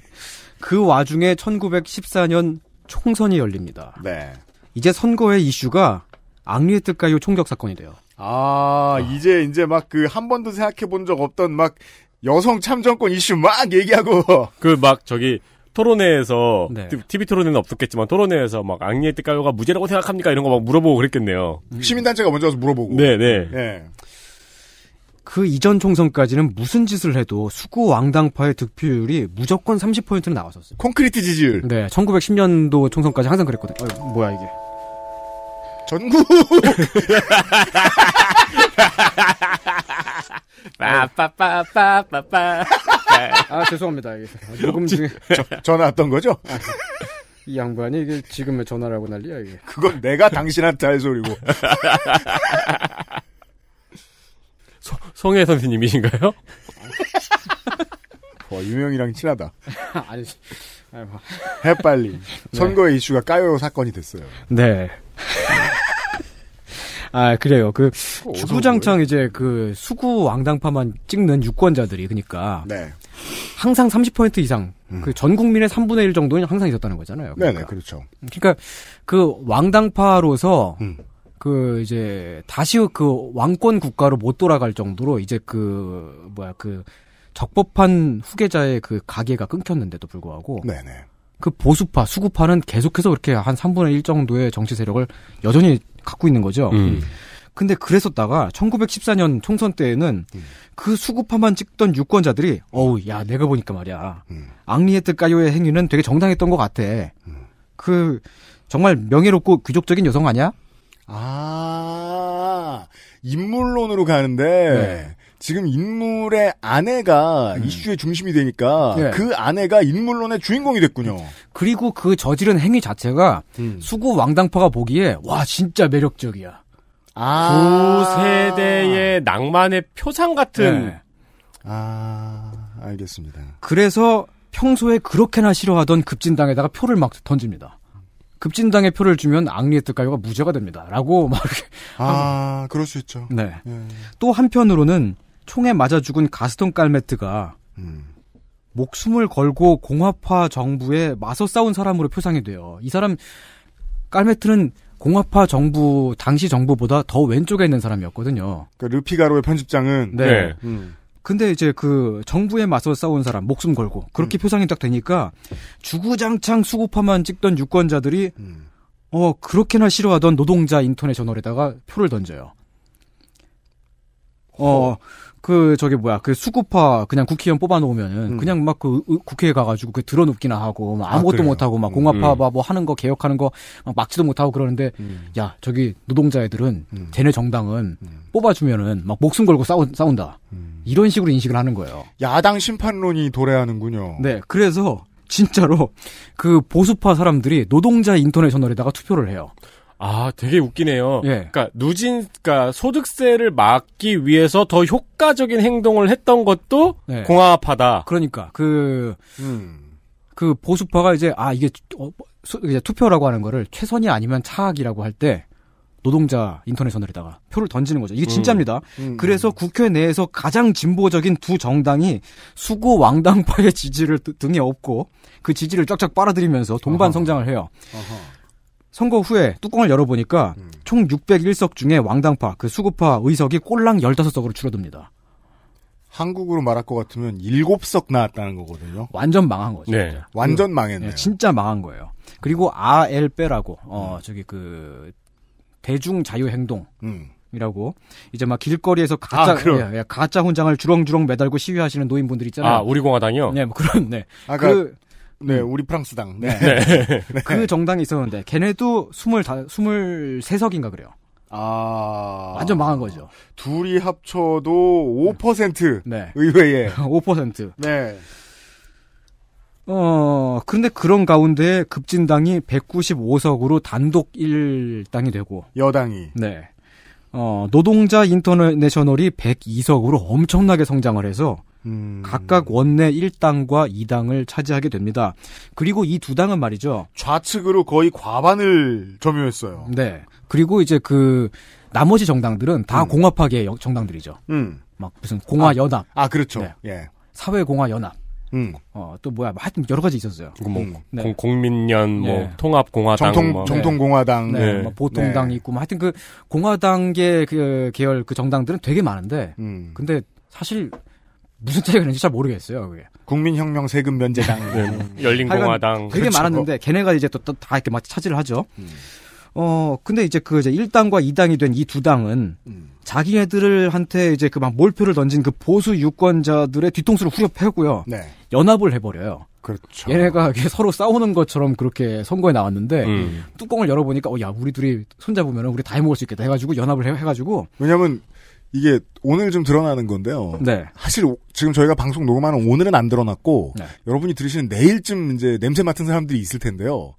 그 와중에 1914년 총선이 열립니다. 네. 이제 선거의 이슈가 앙리에 뜻가요 총격 사건이 돼요. 아, 어. 이제 이제 막 그 한 번도 생각해 본 적 없던 막 여성 참정권 이슈 막 얘기하고 그 막 저기 토론회에서 네. TV 토론회는 없었겠지만 토론회에서 막 악리에 뜨가요가 무죄라고 생각합니까 이런 거 막 물어보고 그랬겠네요. 음. 시민단체가 먼저 와서 물어보고. 네네. 네. 네. 예. 그 이전 총선까지는 무슨 짓을 해도 수구 왕당파의 득표율이 무조건 30%는 나왔었어요. 콘크리트 지지율. 네, 1910년도 총선까지 항상 그랬거든요. 어 뭐야 이게. 전국 빠빠빠빠빠빠 아, 아 죄송합니다 녹음 중에 전화 왔던 거죠? 아, 이 양반이 이게 지금 왜 전화를 하고 난리야 이게 그건 내가 당신한테 할 소리고 소, 송혜 선생님이신가요? 와 유명이랑 친하다 아니 뭐. 해 빨리 네. 선거의 이슈가 까요 사건이 됐어요 네아 그래요. 그 어, 주구장창 이제 그 수구 왕당파만 찍는 유권자들이 그러니까 네. 항상 30% 이상 음. 그전 국민의 3분의 1 정도는 항상 있었다는 거잖아요. 네, 네, 그러니까. 네네 그렇죠. 그러니까 그 왕당파로서 음. 그 이제 다시 그 왕권 국가로 못 돌아갈 정도로 이제 그 뭐야 그 적법한 후계자의 그 가계가 끊겼는데도 불구하고 네네. 네. 그 보수파, 수구파는 계속해서 이렇게한 3분의 1 정도의 정치 세력을 여전히 갖고 있는 거죠. 음. 음. 근데 그랬었다가 1914년 총선 때에는 음. 그 수구파만 찍던 유권자들이 어우 야 내가 보니까 말이야 음. 앙리에트 까요의 행위는 되게 정당했던 것 같아. 음. 그 정말 명예롭고 귀족적인 여성 아니야? 아 인물론으로 가는데 네. 지금 인물의 아내가 음. 이슈의 중심이 되니까 네. 그 아내가 인물론의 주인공이 됐군요. 그리고 그 저지른 행위 자체가 음. 수구 왕당파가 보기에 와 진짜 매력적이야. 아~ 두 세대의 낭만의 표상 같은. 네. 아 알겠습니다. 그래서 평소에 그렇게나 싫어하던 급진당에다가 표를 막 던집니다. 급진당에 표를 주면 악리의 뜻가요가 무죄가 됩니다. 라고 막. 아, 그럴 수 있죠. 네. 예. 또 한편으로는 총에 맞아 죽은 가스톤 깔메트가 음. 목숨을 걸고 공화파 정부에 맞서 싸운 사람으로 표상이 돼요. 이 사람 깔메트는 공화파 정부 당시 정부보다 더 왼쪽에 있는 사람이었거든요. 그러니까 르피가로의 편집장은 네. 네. 음. 근데 이제 그 정부에 맞서 싸운 사람 목숨 걸고 그렇게 음. 표상이 딱 되니까 주구장창 수구파만 찍던 유권자들이 음. 어 그렇게나 싫어하던 노동자 인터넷 저널에다가 표를 던져요. 어, 그, 저기 뭐야, 그 수구파 그냥 국회의원 뽑아놓으면은 음. 그냥 막 그 국회에 가가지고 그 드러눕기나 하고 막 아, 아무것도 아, 못하고 막 공화파 음. 음. 뭐, 뭐 하는 거 개혁하는 거 막 막지도 못하고 그러는데 음. 야, 저기 노동자 애들은 음. 쟤네 정당은 음. 뽑아주면은 막 목숨 걸고 싸우, 싸운다. 음. 이런 식으로 인식을 하는 거예요. 야당 심판론이 도래하는군요. 네, 그래서 진짜로 그 보수파 사람들이 노동자 인터넷셔널에다가 투표를 해요. 아, 되게 웃기네요. 예. 그러니까 누진, 그러니까 소득세를 막기 위해서 더 효과적인 행동을 했던 것도 네. 공화파다. 그러니까 그그 음. 그 보수파가 이제 아 이게 어, 수, 이제 투표라고 하는 거를 최선이 아니면 차악이라고 할 때 노동자 인터넷셔널에다가 표를 던지는 거죠. 이게 음. 진짜입니다. 음. 음, 그래서 국회 내에서 가장 진보적인 두 정당이 수구 왕당파의 지지를 등에 업고 그 지지를 쫙쫙 빨아들이면서 동반 어허. 성장을 해요. 어허. 선거 후에 뚜껑을 열어보니까 음. 총 601석 중에 왕당파, 그 수구파 의석이 꼴랑 15석으로 줄어듭니다. 한국으로 말할 것 같으면 7석 나왔다는 거거든요. 완전 망한 거죠. 네. 완전 망했네요. 네, 진짜 망한 거예요. 그리고 AL 빼라고, 어, 음. 저기 그, 대중자유행동. 음. 이라고 이제 막 길거리에서 아, 가짜 아, 예, 예, 가짜 훈장을 주렁주렁 매달고 시위하시는 노인분들 있잖아요. 아 우리 공화당이요? 네, 뭐 그런 네. 아까 그러니까 그, 네, 음. 우리 프랑스당. 네. 네. 네. 그 정당이 있었는데 걔네도 2물2 3석인가 그래요. 아. 완전 망한 거죠. 둘이 합쳐도 5% 네. 의회에. 5%. 네. 어, 그런데 그런 가운데 급진당이 195석으로 단독 1당이 되고. 여당이. 네. 어, 노동자 인터내셔널이 102석으로 엄청나게 성장을 해서 음. 각각 원내 1당과 2당을 차지하게 됩니다. 그리고 이 두 당은 말이죠. 좌측으로 거의 과반을 점유했어요. 네. 그리고 이제 그 나머지 정당들은 다 음. 공화파계 정당들이죠. 음. 막 무슨 공화연합. 아, 아 그렇죠. 네. 예. 사회공화연합. 음. 어, 또 뭐야. 뭐 하여튼 여러 가지 있었어요. 뭐, 음. 네. 공, 민연뭐 네. 통합공화당 정통 뭐. 정통 네. 공화당 네. 네. 뭐 보통당 네. 있고 뭐 하여튼 그 공화당계 그 계열 그 정당들은 되게 많은데 음. 근데 사실 무슨 차이가 있는지 잘 모르겠어요. 그게. 국민혁명 세금 면제당, 네. 뭐, 열린공화당 되게 그렇죠. 많았는데 걔네가 이제 또 다 이렇게 막 차지를 하죠. 음. 어 근데 이제 그 이제 1당과 2당이 된 이 두 당은 음. 자기네들한테 이제 그 막 몰표를 던진 그 보수 유권자들의 뒤통수를 후려 패고요. 네. 연합을 해버려요. 그렇죠. 얘네가 서로 싸우는 것처럼 그렇게 선거에 나왔는데 음. 뚜껑을 열어보니까 어야 우리 둘이 손잡으면 우리 다 해먹을 수 있겠다 해가지고 연합을 해, 가지고 왜냐면 이게 오늘 좀 드러나는 건데요. 네. 사실 지금 저희가 방송 녹음하는 오늘은 안 드러났고 네. 여러분이 들으시는 내일쯤 이제 냄새 맡은 사람들이 있을 텐데요.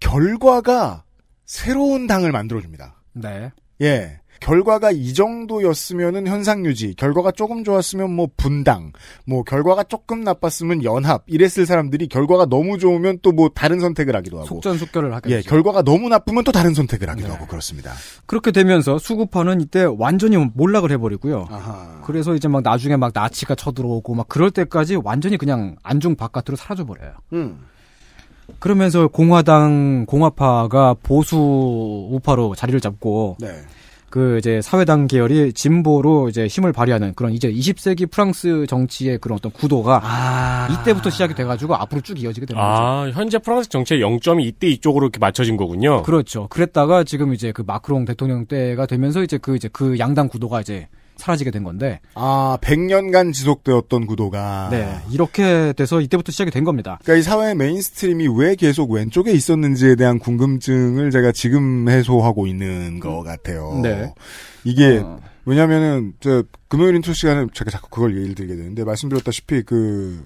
결과가 새로운 당을 만들어줍니다. 네. 예. 결과가 이 정도였으면은 현상 유지, 결과가 조금 좋았으면 뭐 분당, 뭐 결과가 조금 나빴으면 연합 이랬을 사람들이 결과가 너무 좋으면 또 뭐 다른 선택을 하기도 하고 속전속결을 하겠 예, 결과가 너무 나쁘면 또 다른 선택을 하기도 네. 하고 그렇습니다. 그렇게 되면서 수급파는 이때 완전히 몰락을 해버리고요. 아하. 그래서 이제 막 나중에 막 나치가 쳐들어오고 막 그럴 때까지 완전히 그냥 안중 바깥으로 사라져 버려요. 음. 그러면서 공화당 공화파가 보수 우파로 자리를 잡고. 네. 그 이제 사회당 계열이 진보로 이제 힘을 발휘하는 그런 이제 20세기 프랑스 정치의 그런 어떤 구도가 아... 이때부터 시작이 돼가지고 앞으로 쭉 이어지게 되는 아, 거죠. 현재 프랑스 정치의 영점이 이때 이쪽으로 이렇게 맞춰진 거군요. 그렇죠. 그랬다가 지금 이제 그 마크롱 대통령 때가 되면서 이제 그 이제 그 양당 구도가 이제 사라지게 된 건데. 아, 100년간 지속되었던 구도가. 네, 이렇게 돼서 이때부터 시작이 된 겁니다. 그러니까 이 사회의 메인스트림이 왜 계속 왼쪽에 있었는지에 대한 궁금증을 제가 지금 해소하고 있는 것 같아요. 네. 이게, 어... 왜냐면은, 저, 금요일 인터 시간에 제가 자꾸 그걸 예를 들게 되는데, 말씀드렸다시피 그,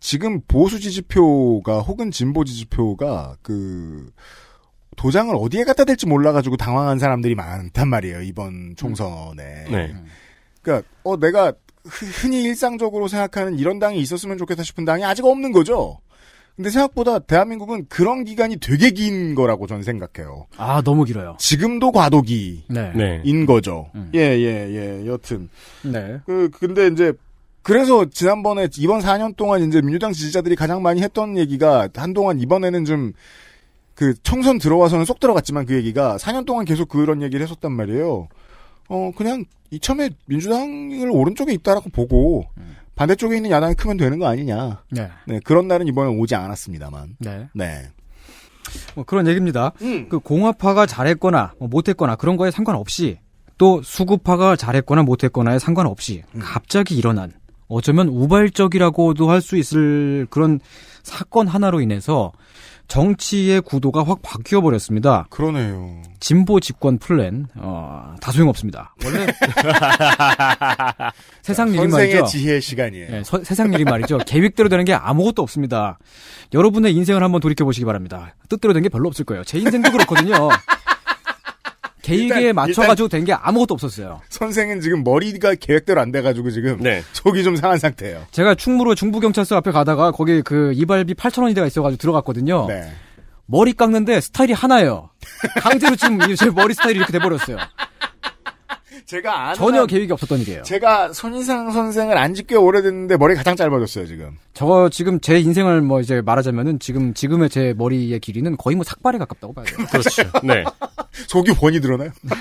지금 보수 지지표가 혹은 진보 지지표가 그, 도장을 어디에 갖다 댈지 몰라가지고 당황한 사람들이 많단 말이에요, 이번 총선에. 네. 음. 그러니까 어 내가 흔히 일상적으로 생각하는 이런 당이 있었으면 좋겠다 싶은 당이 아직 없는 거죠. 근데 생각보다 대한민국은 그런 기간이 되게 긴 거라고 저는 생각해요. 아 너무 길어요. 지금도 과도기인 네. 네. 거죠. 예 예예. 음. 예, 예, 예, 여튼 네. 그 근데 이제 그래서 지난번에 이번 4년 동안 이제 민주당 지지자들이 가장 많이 했던 얘기가 한동안 이번에는 좀 그총선 들어와서는 쏙 들어갔지만 그 얘기가 4년 동안 계속 그런 얘기를 했었단 말이에요. 어 그냥 이참에 민주당을 오른쪽에 있다라고 보고 음. 반대쪽에 있는 야당이 크면 되는 거 아니냐. 네. 네 그런 날은 이번에 오지 않았습니다만. 네. 네. 뭐 그런 얘기입니다. 음. 그 공화파가 잘했거나 뭐 못했거나 그런 거에 상관없이 또 수구파가 잘했거나 못했거나에 상관없이 음. 갑자기 일어난 어쩌면 우발적이라고도 할 수 있을 그런 사건 하나로 인해서 정치의 구도가 확 바뀌어 버렸습니다. 그러네요. 진보 집권 플랜 어, 다 소용없습니다. 원래 세상 일이 말이죠. 지혜 시간이에요. 네, 서, 세상 일이 말이죠. 계획대로 되는 게 아무것도 없습니다. 여러분의 인생을 한번 돌이켜 보시기 바랍니다. 뜻대로 된 게 별로 없을 거예요. 제 인생도 그렇거든요. 계획에 맞춰가지고 된 게 아무것도 없었어요. 선생은 지금 머리가 계획대로 안 돼가지고 지금 네. 속이 좀 상한 상태예요. 제가 충무로 중부경찰서 앞에 가다가 거기 그 이발비 8천 원이대가 있어가지고 들어갔거든요. 네. 머리 깎는데 스타일이 하나예요. 강제로 지금 제 머리 스타일이 이렇게 돼버렸어요. 제가 전혀 한, 계획이 없었던 일이에요. 제가 손인상 선생을 안지꽤 오래됐는데 머리 가장 짧아졌어요 지금. 저거 지금 제 인생을 뭐 이제 말하자면은 지금 지금의 제 머리의 길이는 거의 뭐 삭발에 가깝다고 봐요. 야돼 그렇죠. 네. 속이 원이 드러나요?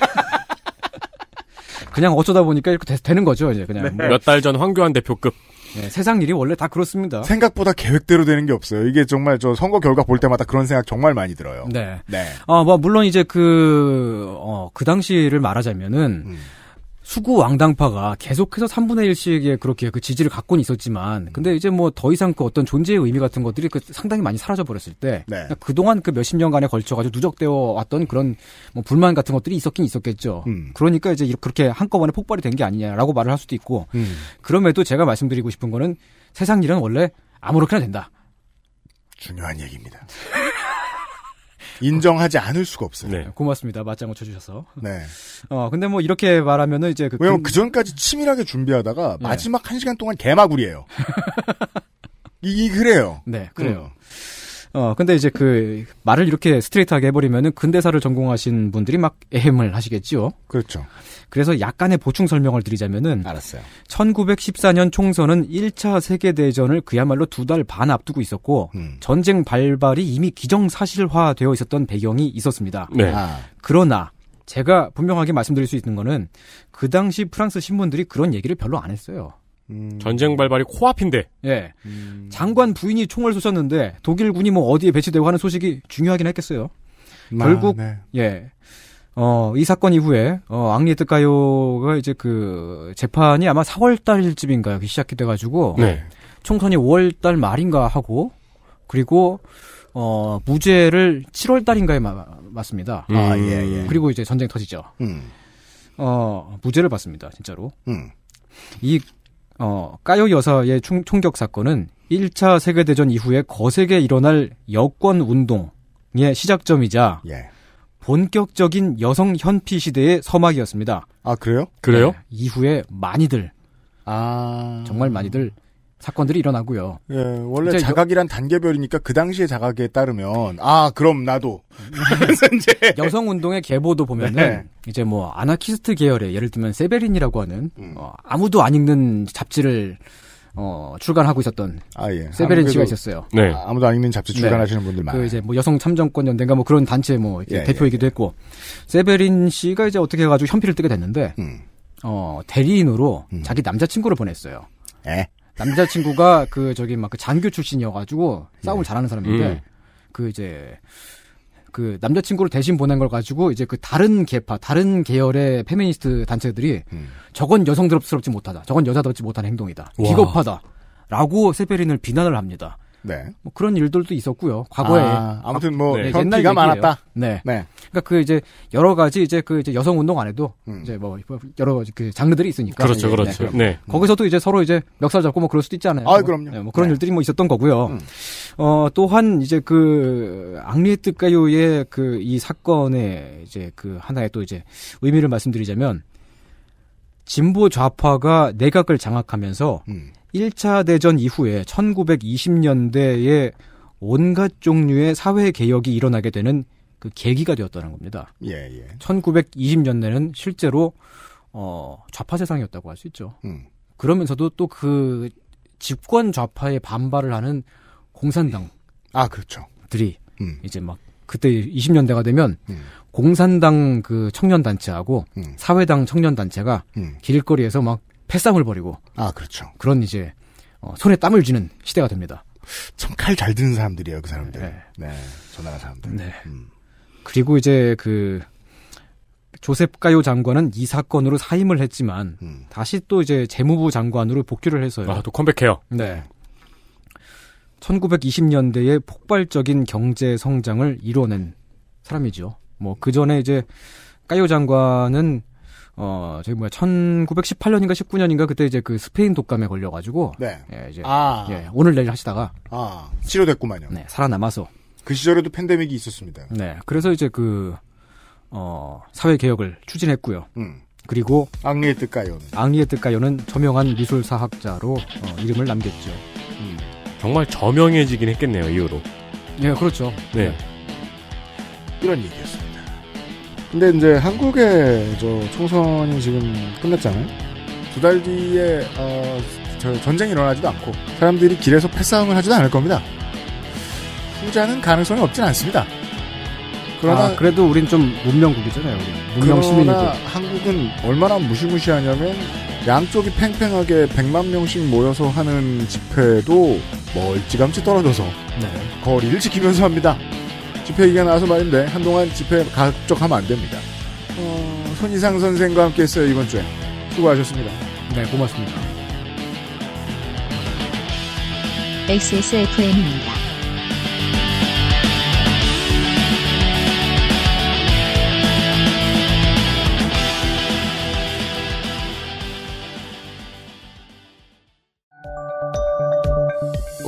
그냥 어쩌다 보니까 이렇게 되, 는 거죠, 이제 그냥. 네. 몇달 전 황교안 대표급. 네, 세상 일이 원래 다 그렇습니다. 생각보다 계획대로 되는 게 없어요. 이게 정말 저 선거 결과 볼 때마다 그런 생각 정말 많이 들어요. 네. 네. 아, 뭐, 물론 이제 그, 어, 그 당시를 말하자면은, 음. 수구 왕당파가 계속해서 3분의 1씩의 그렇게 그 지지를 갖고는 있었지만, 근데 이제 뭐 더 이상 그 어떤 존재의 의미 같은 것들이 그 상당히 많이 사라져 버렸을 때, 네. 그러니까 그동안 그 몇십 년간에 걸쳐가지고 누적되어 왔던 그런 뭐 불만 같은 것들이 있었긴 있었겠죠. 음. 그러니까 이제 그렇게 한꺼번에 폭발이 된 게 아니냐라고 말을 할 수도 있고, 음. 그럼에도 제가 말씀드리고 싶은 거는 세상 일은 원래 아무렇게나 된다. 중요한 얘기입니다. 인정하지 않을 수가 없어요. 네. 고맙습니다. 맞장구 쳐주셔서. 네. 어, 근데 뭐 이렇게 말하면은 이제 그. 왜냐면 그 전까지 치밀하게 준비하다가 네. 마지막 한 시간 동안 개마구리예요. 이, 이, 그래요. 네, 그래요. 음. 어, 근데 이제 그 말을 이렇게 스트레이트하게 해버리면은 근대사를 전공하신 분들이 막 애헴을 하시겠지 그렇죠. 그래서 약간의 보충 설명을 드리자면은 알았어요. 1914년 총선은 1차 세계 대전을 그야말로 두 달 반 앞두고 있었고 음. 전쟁 발발이 이미 기정사실화되어 있었던 배경이 있었습니다. 네. 아. 그러나 제가 분명하게 말씀드릴 수 있는 거는 그 당시 프랑스 신문들이 그런 얘기를 별로 안 했어요. 음. 전쟁 발발이 코앞인데. 예. 음. 장관 부인이 총을 쏘셨는데 독일군이 뭐 어디에 배치되고 하는 소식이 중요하긴 했겠어요. 아, 결국 네. 예. 어, 이 사건 이후에 어, 앙리트가요가 에 이제 그 재판이 아마 4월 달쯤인가요? 시작이 돼 가지고 네. 총선이 5월 달 말인가 하고 그리고 어, 무죄를 7월 달인가에 마, 맞습니다. 음. 아, 예, 예. 그리고 이제 전쟁 터지죠. 음. 어, 무죄를 받습니다. 진짜로. 음. 이 어, 까요 여사의 충, 총격 사건은 1차 세계대전 이후에 거세게 일어날 여권 운동의 시작점이자 예. 본격적인 여성 현피 시대의 서막이었습니다. 아, 그래요? 그래요? 네, 이후에 많이들 아... 정말 많이들 사건들이 일어나고요. 예, 원래 자각이란 단계별이니까 그 당시의 자각에 따르면 아 그럼 나도 여성 운동의 계보도 보면은 네. 이제 뭐 아나키스트 계열의 예를 들면 세베린이라고 하는 음. 어, 아무도 안 읽는 잡지를 어, 출간하고 있었던 아, 예. 세베린 씨가 있었어요. 네. 아, 무도안 읽는 잡지 네. 출간하시는 네. 분들 그 많아요. 그 이제 뭐 여성 참정권 연대인가 뭐 그런 단체 뭐 예, 예, 대표이기도 예, 했고 세베린 씨가 이제 어떻게 해가지고 현피를 뜨게 됐는데 음. 어 대리인으로 음. 자기 남자친구를 보냈어요. 에? 남자친구가 그 저기 막그 장교 출신이어가지고 싸움을 네. 잘하는 사람인데 음. 그 이제 그 남자친구를 대신 보낸 걸 가지고 이제 그 다른 계파, 다른 계열의 페미니스트 단체들이 음. 저건 여성스럽지 못하다, 저건 여자답지 못한 행동이다, 비겁하다 라고 세페린을 비난을 합니다. 네. 뭐 그런 일들도 있었고요. 과거에 아, 아무튼 뭐 네. 옛날 얘기가 많았다. 네. 네. 그러니까 그 이제 여러 가지 이제 그 이제 여성 운동 안에도 음. 이제 뭐 여러 가지 그 장르들이 있으니까 그렇죠, 네. 그렇죠. 네. 네. 거기서도 이제 서로 이제 멱살 잡고 뭐 그럴 수도 있잖아요. 아, 그럼요. 네, 뭐 그런 네. 일들이 뭐 있었던 거고요. 음. 어 또한 이제 그 앙리뜨가요의 에그이 사건의 이제 그 하나의 또 이제 의미를 말씀드리자면 진보 좌파가 내각을 장악하면서 음. 1차 대전 이후에 1920년대에 온갖 종류의 사회 개혁이 일어나게 되는 그 계기가 되었다는 겁니다. 예, 예. 1920년대는 실제로 어, 좌파 세상이었다고 할 수 있죠. 음. 그러면서도 또 그 집권 좌파에 반발을 하는 공산당 아 그렇죠 들이 음. 이제 막 그때 20년대가 되면 음. 공산당 그 청년 단체하고 음. 사회당 청년 단체가 음. 길거리에서 막 패싸움을 벌이고 아 그렇죠. 그런 이제 어, 손에 땀을 쥐는 시대가 됩니다. 참 칼 잘 드는 사람들이에요 그 사람들. 네, 네나라 사람들. 네. 음. 그리고 이제 그 조셉 가요 장관은 이 사건으로 사임을 했지만 음. 다시 또 이제 재무부 장관으로 복귀를 해서요. 아, 또 컴백해요. 네. 1920년대에 폭발적인 경제 성장을 이뤄낸 사람이죠. 뭐, 그 전에 이제 까요 장관은 어, 저기 뭐야, 1918년인가 19년인가 그때 이제 그 스페인 독감에 걸려가지고. 네. 예, 이제. 아. 예, 오늘 내일 하시다가. 아, 치료됐구만요. 네, 살아남아서. 그 시절에도 팬데믹이 있었습니다. 네, 그래서 이제 그, 어, 사회개혁을 추진했고요. 음. 그리고. 앙리에 뜨가요는 앙리에 뜻가요는 저명한 미술사학자로 어, 이름을 남겼죠. 음. 정말 저명해지긴 했겠네요, 이후로. 네, 그렇죠. 네. 네. 이런 얘기였습니다. 근데 이제 한국의 저 총선이 지금 끝났잖아요. 두 달 뒤에 어, 전쟁이 일어나지도 않고 사람들이 길에서 패싸움을 하지도 않을 겁니다. 후자는 가능성이 없진 않습니다. 그러나 아, 그래도 우린 좀 문명국이잖아요. 우리. 문명 시민이고 한국은 얼마나 무시무시하냐면 양쪽이 팽팽하게 100만 명씩 모여서 하는 집회도 멀찌감치 떨어져서 네. 거리를 지키면서 합니다. 집회 얘기가 나와서 말인데 한동안 집회 가족하면 안 됩니다. 어, 손이상 선생과 함께했어요 이번 주에 수고하셨습니다. 네 고맙습니다. XSFM입니다.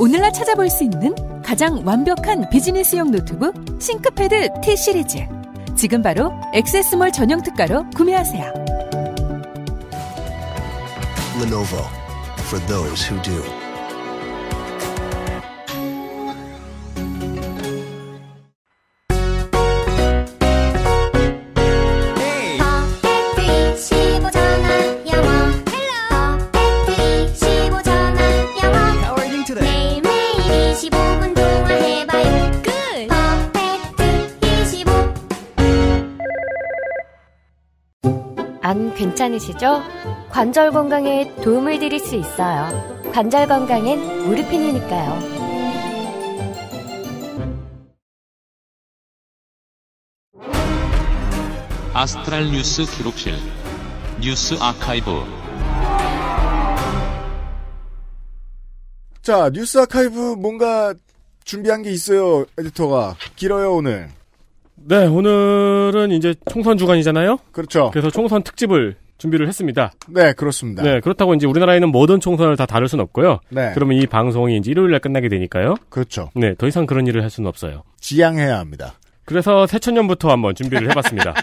오늘날 찾아볼 수 있는 가장 완벽한 비즈니스용 노트북 싱크패드 T 시리즈. 지금 바로 액세스몰 전용 특가로 구매하세요. Lenovo for those who do. 괜찮으시죠? 관절 건강에 도움을 드릴 수 있어요. 관절 건강엔 무릎핀이니까요. 아스트랄 뉴스 기록실 뉴스 아카이브 자 뉴스 아카이브 뭔가 준비한 게 있어요 에디터가 길어요 오늘 네 오늘은 이제 총선 주간이잖아요 그렇죠 그래서 총선 특집을 준비를 했습니다. 네, 그렇습니다. 네, 그렇다고 이제 우리나라에는 모든 총선을 다 다룰 순 없고요. 네. 그러면 이 방송이 이제 일요일 날 끝나게 되니까요. 그렇죠. 네, 더 이상 그런 일을 할 수는 없어요. 지양해야 합니다. 그래서 새천년부터 한번 준비를 해봤습니다.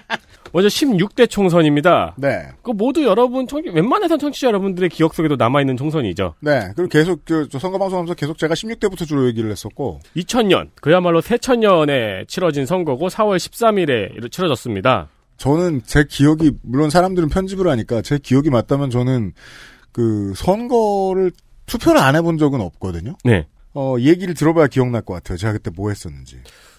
먼저 16대 총선입니다. 네. 그 모두 여러분, 청, 웬만해선 청취자 여러분들의 기억 속에도 남아있는 총선이죠. 네. 그리고 계속, 그, 선거방송 하면서 계속 제가 16대부터 주로 얘기를 했었고. 2000년, 그야말로 새천년에 치러진 선거고 4월 13일에 치러졌습니다. 저는 제 기억이 물론 사람들은 편집을 하니까 제 기억이 맞다면 저는 그 선거를 투표를 안 해본 적은 없거든요. 네. 어 얘기를 들어봐야 기억날 것 같아요. 제가 그때 뭐 했었는지.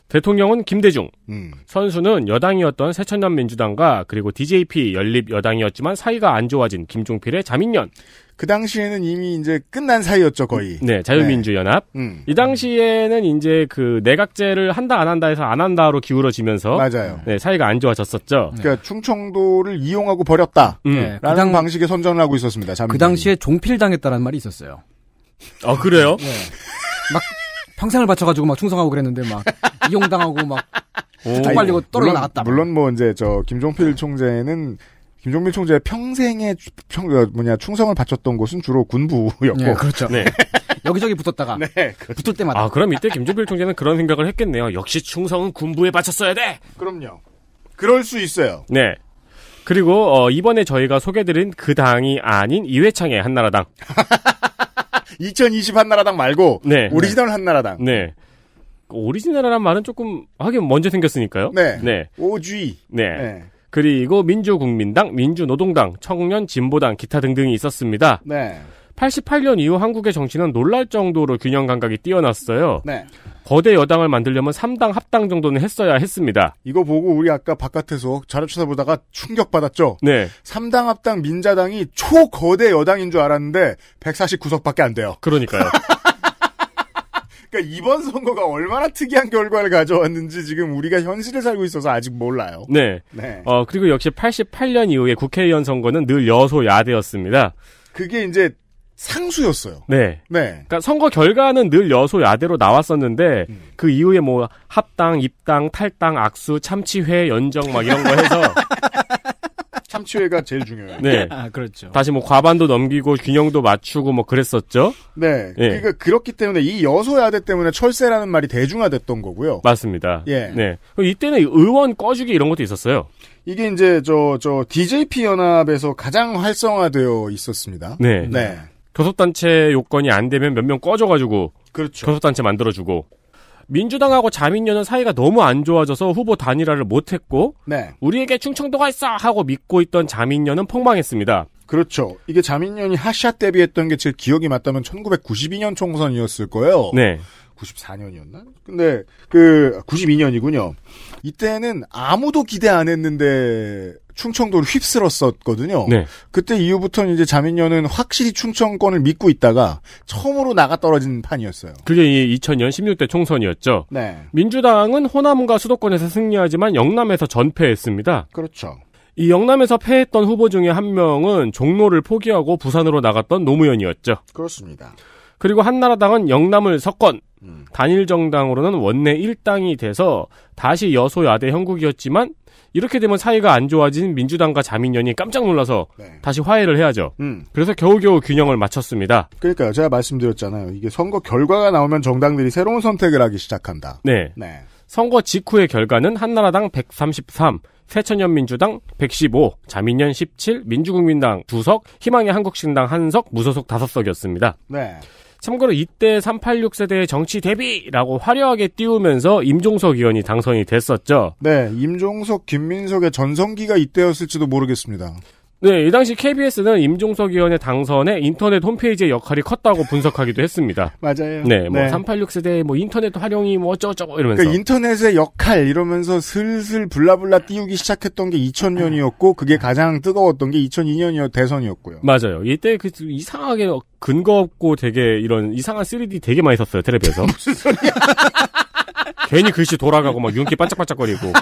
대통령은 김대중, 음. 선수는 여당이었던 새천년민주당과 그리고 DJP 연립 여당이었지만 사이가 안 좋아진 김종필의 자민련, 그 당시에는 이미 이제 끝난 사이였죠 거의. 네, 자유민주연합. 네. 음. 이 당시에는 이제 그 내각제를 한다 안 한다 해서 안 한다로 기울어지면서 맞아요. 네, 사이가 안 좋아졌었죠. 네. 그러니까 충청도를 이용하고 버렸다. 음. 네, 네, 라는 그 당... 방식의 선전을 하고 있었습니다. 그 당시에 종필당했다는 말이 있었어요. 아 그래요? 네. 막 평생을 바쳐가지고 막 충성하고 그랬는데 막 이용당하고 막 쪽팔리고 떨어져 나갔다. 물론 뭐 이제 저 김종필 총재는 김종민 총재의 평생의 평, 어, 뭐냐 충성을 바쳤던 곳은 주로 군부였고 네, 그렇죠. 네. 여기저기 붙었다가 네, 그렇죠. 붙을 때마다. 아 그럼 이때 김종민 총재는 그런 생각을 했겠네요. 역시 충성은 군부에 바쳤어야 돼. 그럼요. 그럴 수 있어요. 네. 그리고 어, 이번에 저희가 소개드린 그 당이 아닌 이회창의 한나라당. 2020 한나라당 말고 네. 오리지널 한나라당. 네. 오리지널이라는 말은 조금 하긴 먼저 생겼으니까요. 네. 네. OG. 네. 네. 그리고 민주국민당, 민주노동당, 청년진보당 기타 등등이 있었습니다. 네. 88년 이후 한국의 정치는 놀랄 정도로 균형 감각이 뛰어났어요. 네. 거대 여당을 만들려면 3당 합당 정도는 했어야 했습니다. 이거 보고 우리 아까 바깥에서 자료 찾아보다가 충격받았죠? 네. 3당 합당 민자당이 초거대 여당인 줄 알았는데 149석밖에 안 돼요. 그러니까요. 그러니까 이번 선거가 얼마나 특이한 결과를 가져왔는지 지금 우리가 현실에 살고 있어서 아직 몰라요. 네. 네. 어, 그리고 역시 88년 이후에 국회의원 선거는 늘 여소야대였습니다. 그게 이제 상수였어요. 네. 네. 그러니까 선거 결과는 늘 여소야대로 나왔었는데 음. 그 이후에 뭐 합당, 입당, 탈당, 악수, 참치회, 연정 막 이런 거 해서 참치회가 제일 중요해요. 네. 아, 그렇죠. 다시 뭐 과반도 넘기고 균형도 맞추고 뭐 그랬었죠. 네. 예. 그러니까 그렇기 때문에 이 여소야대 때문에 철새라는 말이 대중화됐던 거고요. 맞습니다. 예. 네. 이때는 의원 꺼주기 이런 것도 있었어요. 이게 이제 저 저 DJP 연합에서 가장 활성화되어 있었습니다. 네. 네. 교섭단체 요건이 안 되면 몇 명 꺼져가지고 그렇죠. 교섭단체 만들어주고 민주당하고 자민련은 사이가 너무 안 좋아져서 후보 단일화를 못했고 네. 우리에게 충청도가 있어 하고 믿고 있던 자민련은 폭망했습니다. 그렇죠. 이게 자민련이 하샷 데뷔했던 게 제 기억이 맞다면 1992년 총선이었을 거예요. 네. 94년이었나? 근데 그 92년이군요. 이때는 아무도 기대 안 했는데 충청도를 휩쓸었었거든요. 네. 그때 이후부터는 이제 자민련은 확실히 충청권을 믿고 있다가 처음으로 나가 떨어진 판이었어요. 그게 이 2000년 16대 총선이었죠. 네. 민주당은 호남과 수도권에서 승리하지만 영남에서 전패했습니다. 그렇죠. 이 영남에서 패했던 후보 중에 한 명은 종로를 포기하고 부산으로 나갔던 노무현이었죠. 그렇습니다. 그리고 한나라당은 영남을 석권, 단일 정당으로는 원내 일당이 돼서 다시 여소야대 형국이었지만 이렇게 되면 사이가 안 좋아진 민주당과 자민련이 깜짝 놀라서 네. 다시 화해를 해야죠. 음. 그래서 겨우겨우 균형을 맞췄습니다. 그러니까요. 제가 말씀드렸잖아요. 이게 선거 결과가 나오면 정당들이 새로운 선택을 하기 시작한다. 네. 네. 선거 직후의 결과는 한나라당 133, 새천년민주당 115, 자민련 17, 민주국민당 2석, 희망의 한국신당 1석, 무소속 5석이었습니다. 네. 참고로 이때 386 세대의 정치 대비라고 화려하게 띄우면서 임종석 의원이 당선이 됐었죠. 네, 임종석, 김민석의 전성기가 이때였을지도 모르겠습니다. 네, 이 당시 KBS는 임종석 의원의 당선에 인터넷 홈페이지의 역할이 컸다고 분석하기도 했습니다. 맞아요. 네, 뭐 네. 386 세대 뭐 인터넷 활용이 뭐 어쩌고저쩌고 이러면서 그러니까 인터넷의 역할 이러면서 슬슬 블라블라 띄우기 시작했던 게 2000년이었고 그게 가장 뜨거웠던 게 2002년이었 대선이었고요. 맞아요. 이때 그 이상하게 근거 없고 되게 이런 이상한 3D 되게 많이 썼어요 텔레비에서. 무슨 소리야? 괜히 글씨 돌아가고 막 윤기 반짝반짝거리고.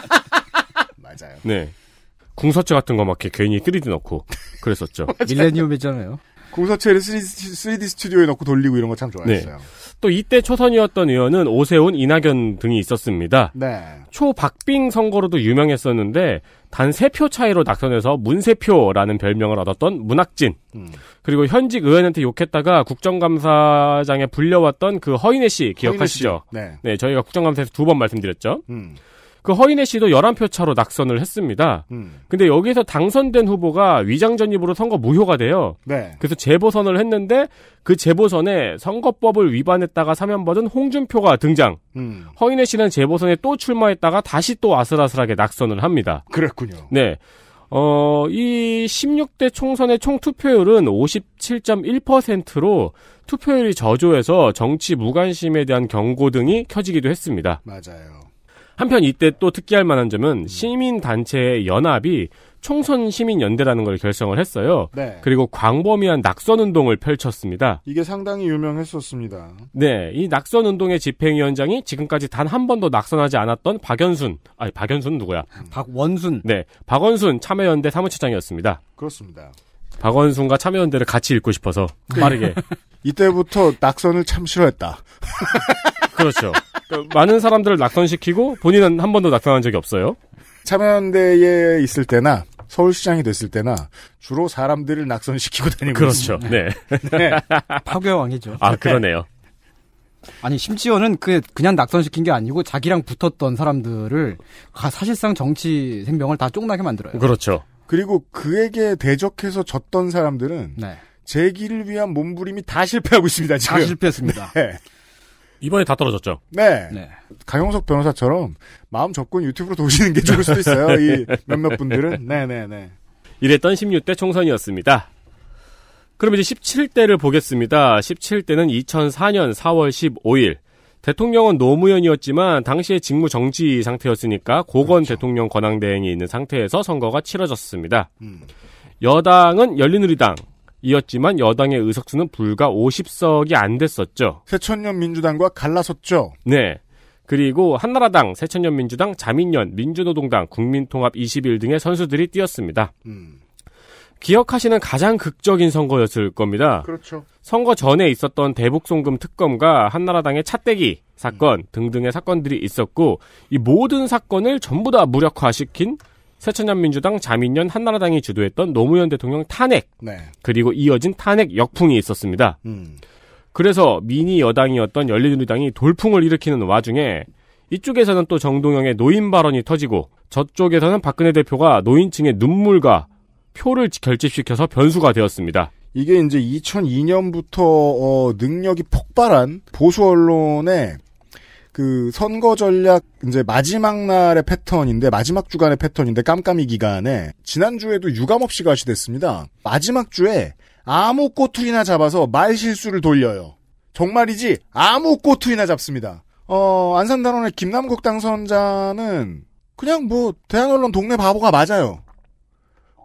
맞아요. 네. 궁서체 같은 거 막 이렇게 괜히 3D 넣고 그랬었죠. 밀레니엄이잖아요. 궁서체를 3D, 3D 스튜디오에 넣고 돌리고 이런 거참 네. 좋아했어요. 네. 또 이때 초선이었던 의원은 오세훈, 이낙연 등이 있었습니다. 네. 초박빙 선거로도 유명했었는데 단 세 표 차이로 낙선해서 문세표라는 별명을 얻었던 문학진. 음. 그리고 현직 의원한테 욕했다가 국정감사장에 불려왔던 그 허인혜 씨 기억하시죠? 허인혜 씨. 네. 네. 저희가 국정감사에서 두 번 말씀드렸죠. 음. 그 허인혜 씨도 11표 차로 낙선을 했습니다. 음. 근데 여기서 당선된 후보가 위장 전입으로 선거 무효가 돼요. 네. 그래서 재보선을 했는데 그 재보선에 선거법을 위반했다가 사면받은 홍준표가 등장. 음. 허인혜 씨는 재보선에 또 출마했다가 다시 또 아슬아슬하게 낙선을 합니다. 그랬군요. 네. 어, 이 16대 총선의 총 투표율은 57.1%로 투표율이 저조해서 정치 무관심에 대한 경고 등이 켜지기도 했습니다. 맞아요. 한편 이때 또 특기할 만한 점은 시민단체의 연합이 총선 시민연대라는 걸 결성을 했어요. 네. 그리고 광범위한 낙선운동을 펼쳤습니다. 이게 상당히 유명했었습니다. 네. 이 낙선운동의 집행위원장이 지금까지 단 한 번도 낙선하지 않았던 박연순, 아니, 박연순 누구야? 박원순. 네. 박원순 참여연대 사무처장이었습니다. 그렇습니다. 박원순과 참여연대를 같이 읽고 싶어서 네. 빠르게. 이때부터 낙선을 참 싫어했다. 그렇죠. 그러니까 많은 사람들을 낙선시키고 본인은 한 번도 낙선한 적이 없어요. 참여연대에 있을 때나 서울시장이 됐을 때나 주로 사람들을 낙선시키고 다니고 그렇죠. 네. 네. 파괴왕이죠. 아 그러네요. 아니 심지어는 그 그냥 낙선시킨 게 아니고 자기랑 붙었던 사람들을 사실상 정치 생명을 다 쪽나게 만들어요. 그렇죠. 그리고 그에게 대적해서 졌던 사람들은 네. 재기를 위한 몸부림이 다 실패하고 있습니다. 지금. 다 실패했습니다. 네. 이번에 다 떨어졌죠. 네. 네. 강영석 변호사처럼 마음 접근 유튜브로 도시는 우게 좋을 수도 있어요. 이 몇몇 분들은. 네네네. 네, 네. 이랬던 16대 총선이었습니다. 그럼 이제 17대를 보겠습니다. 17대는 2004년 4월 15일 대통령은 노무현이었지만 당시에 직무 정지 상태였으니까 고건 그렇죠. 대통령 권한대행이 있는 상태에서 선거가 치러졌습니다. 음. 여당은 열린우리당이었지만 여당의 의석수는 불과 50석이 안 됐었죠. 새천년 민주당과 갈라섰죠. 네. 그리고 한나라당, 새천년민주당, 자민련, 민주노동당, 국민통합 21 등의 선수들이 뛰었습니다. 음. 기억하시는 가장 극적인 선거였을 겁니다. 그렇죠. 선거 전에 있었던 대북송금 특검과 한나라당의 차떼기 사건 음. 등등의 사건들이 있었고 이 모든 사건을 전부 다 무력화시킨 새천년민주당 자민련 한나라당이 주도했던 노무현 대통령 탄핵 네. 그리고 이어진 탄핵 역풍이 있었습니다. 음. 그래서 미니 여당이었던 열린우리당이 돌풍을 일으키는 와중에 이쪽에서는 또 정동영의 노인 발언이 터지고 저쪽에서는 박근혜 대표가 노인층의 눈물과 표를 결집시켜서 변수가 되었습니다. 이게 이제 2002년부터 어, 능력이 폭발한 보수 언론의 그 선거 전략 이제 마지막 날의 패턴인데 마지막 주간의 패턴인데 깜깜이 기간에 지난주에도 유감없이 가시됐습니다. 마지막 주에 아무 꼬투리나 잡아서 말 실수를 돌려요. 정말이지 아무 꼬투리나 잡습니다. 어 안산단원의 김남국 당선자는 그냥 뭐 대한언론 동네 바보가 맞아요.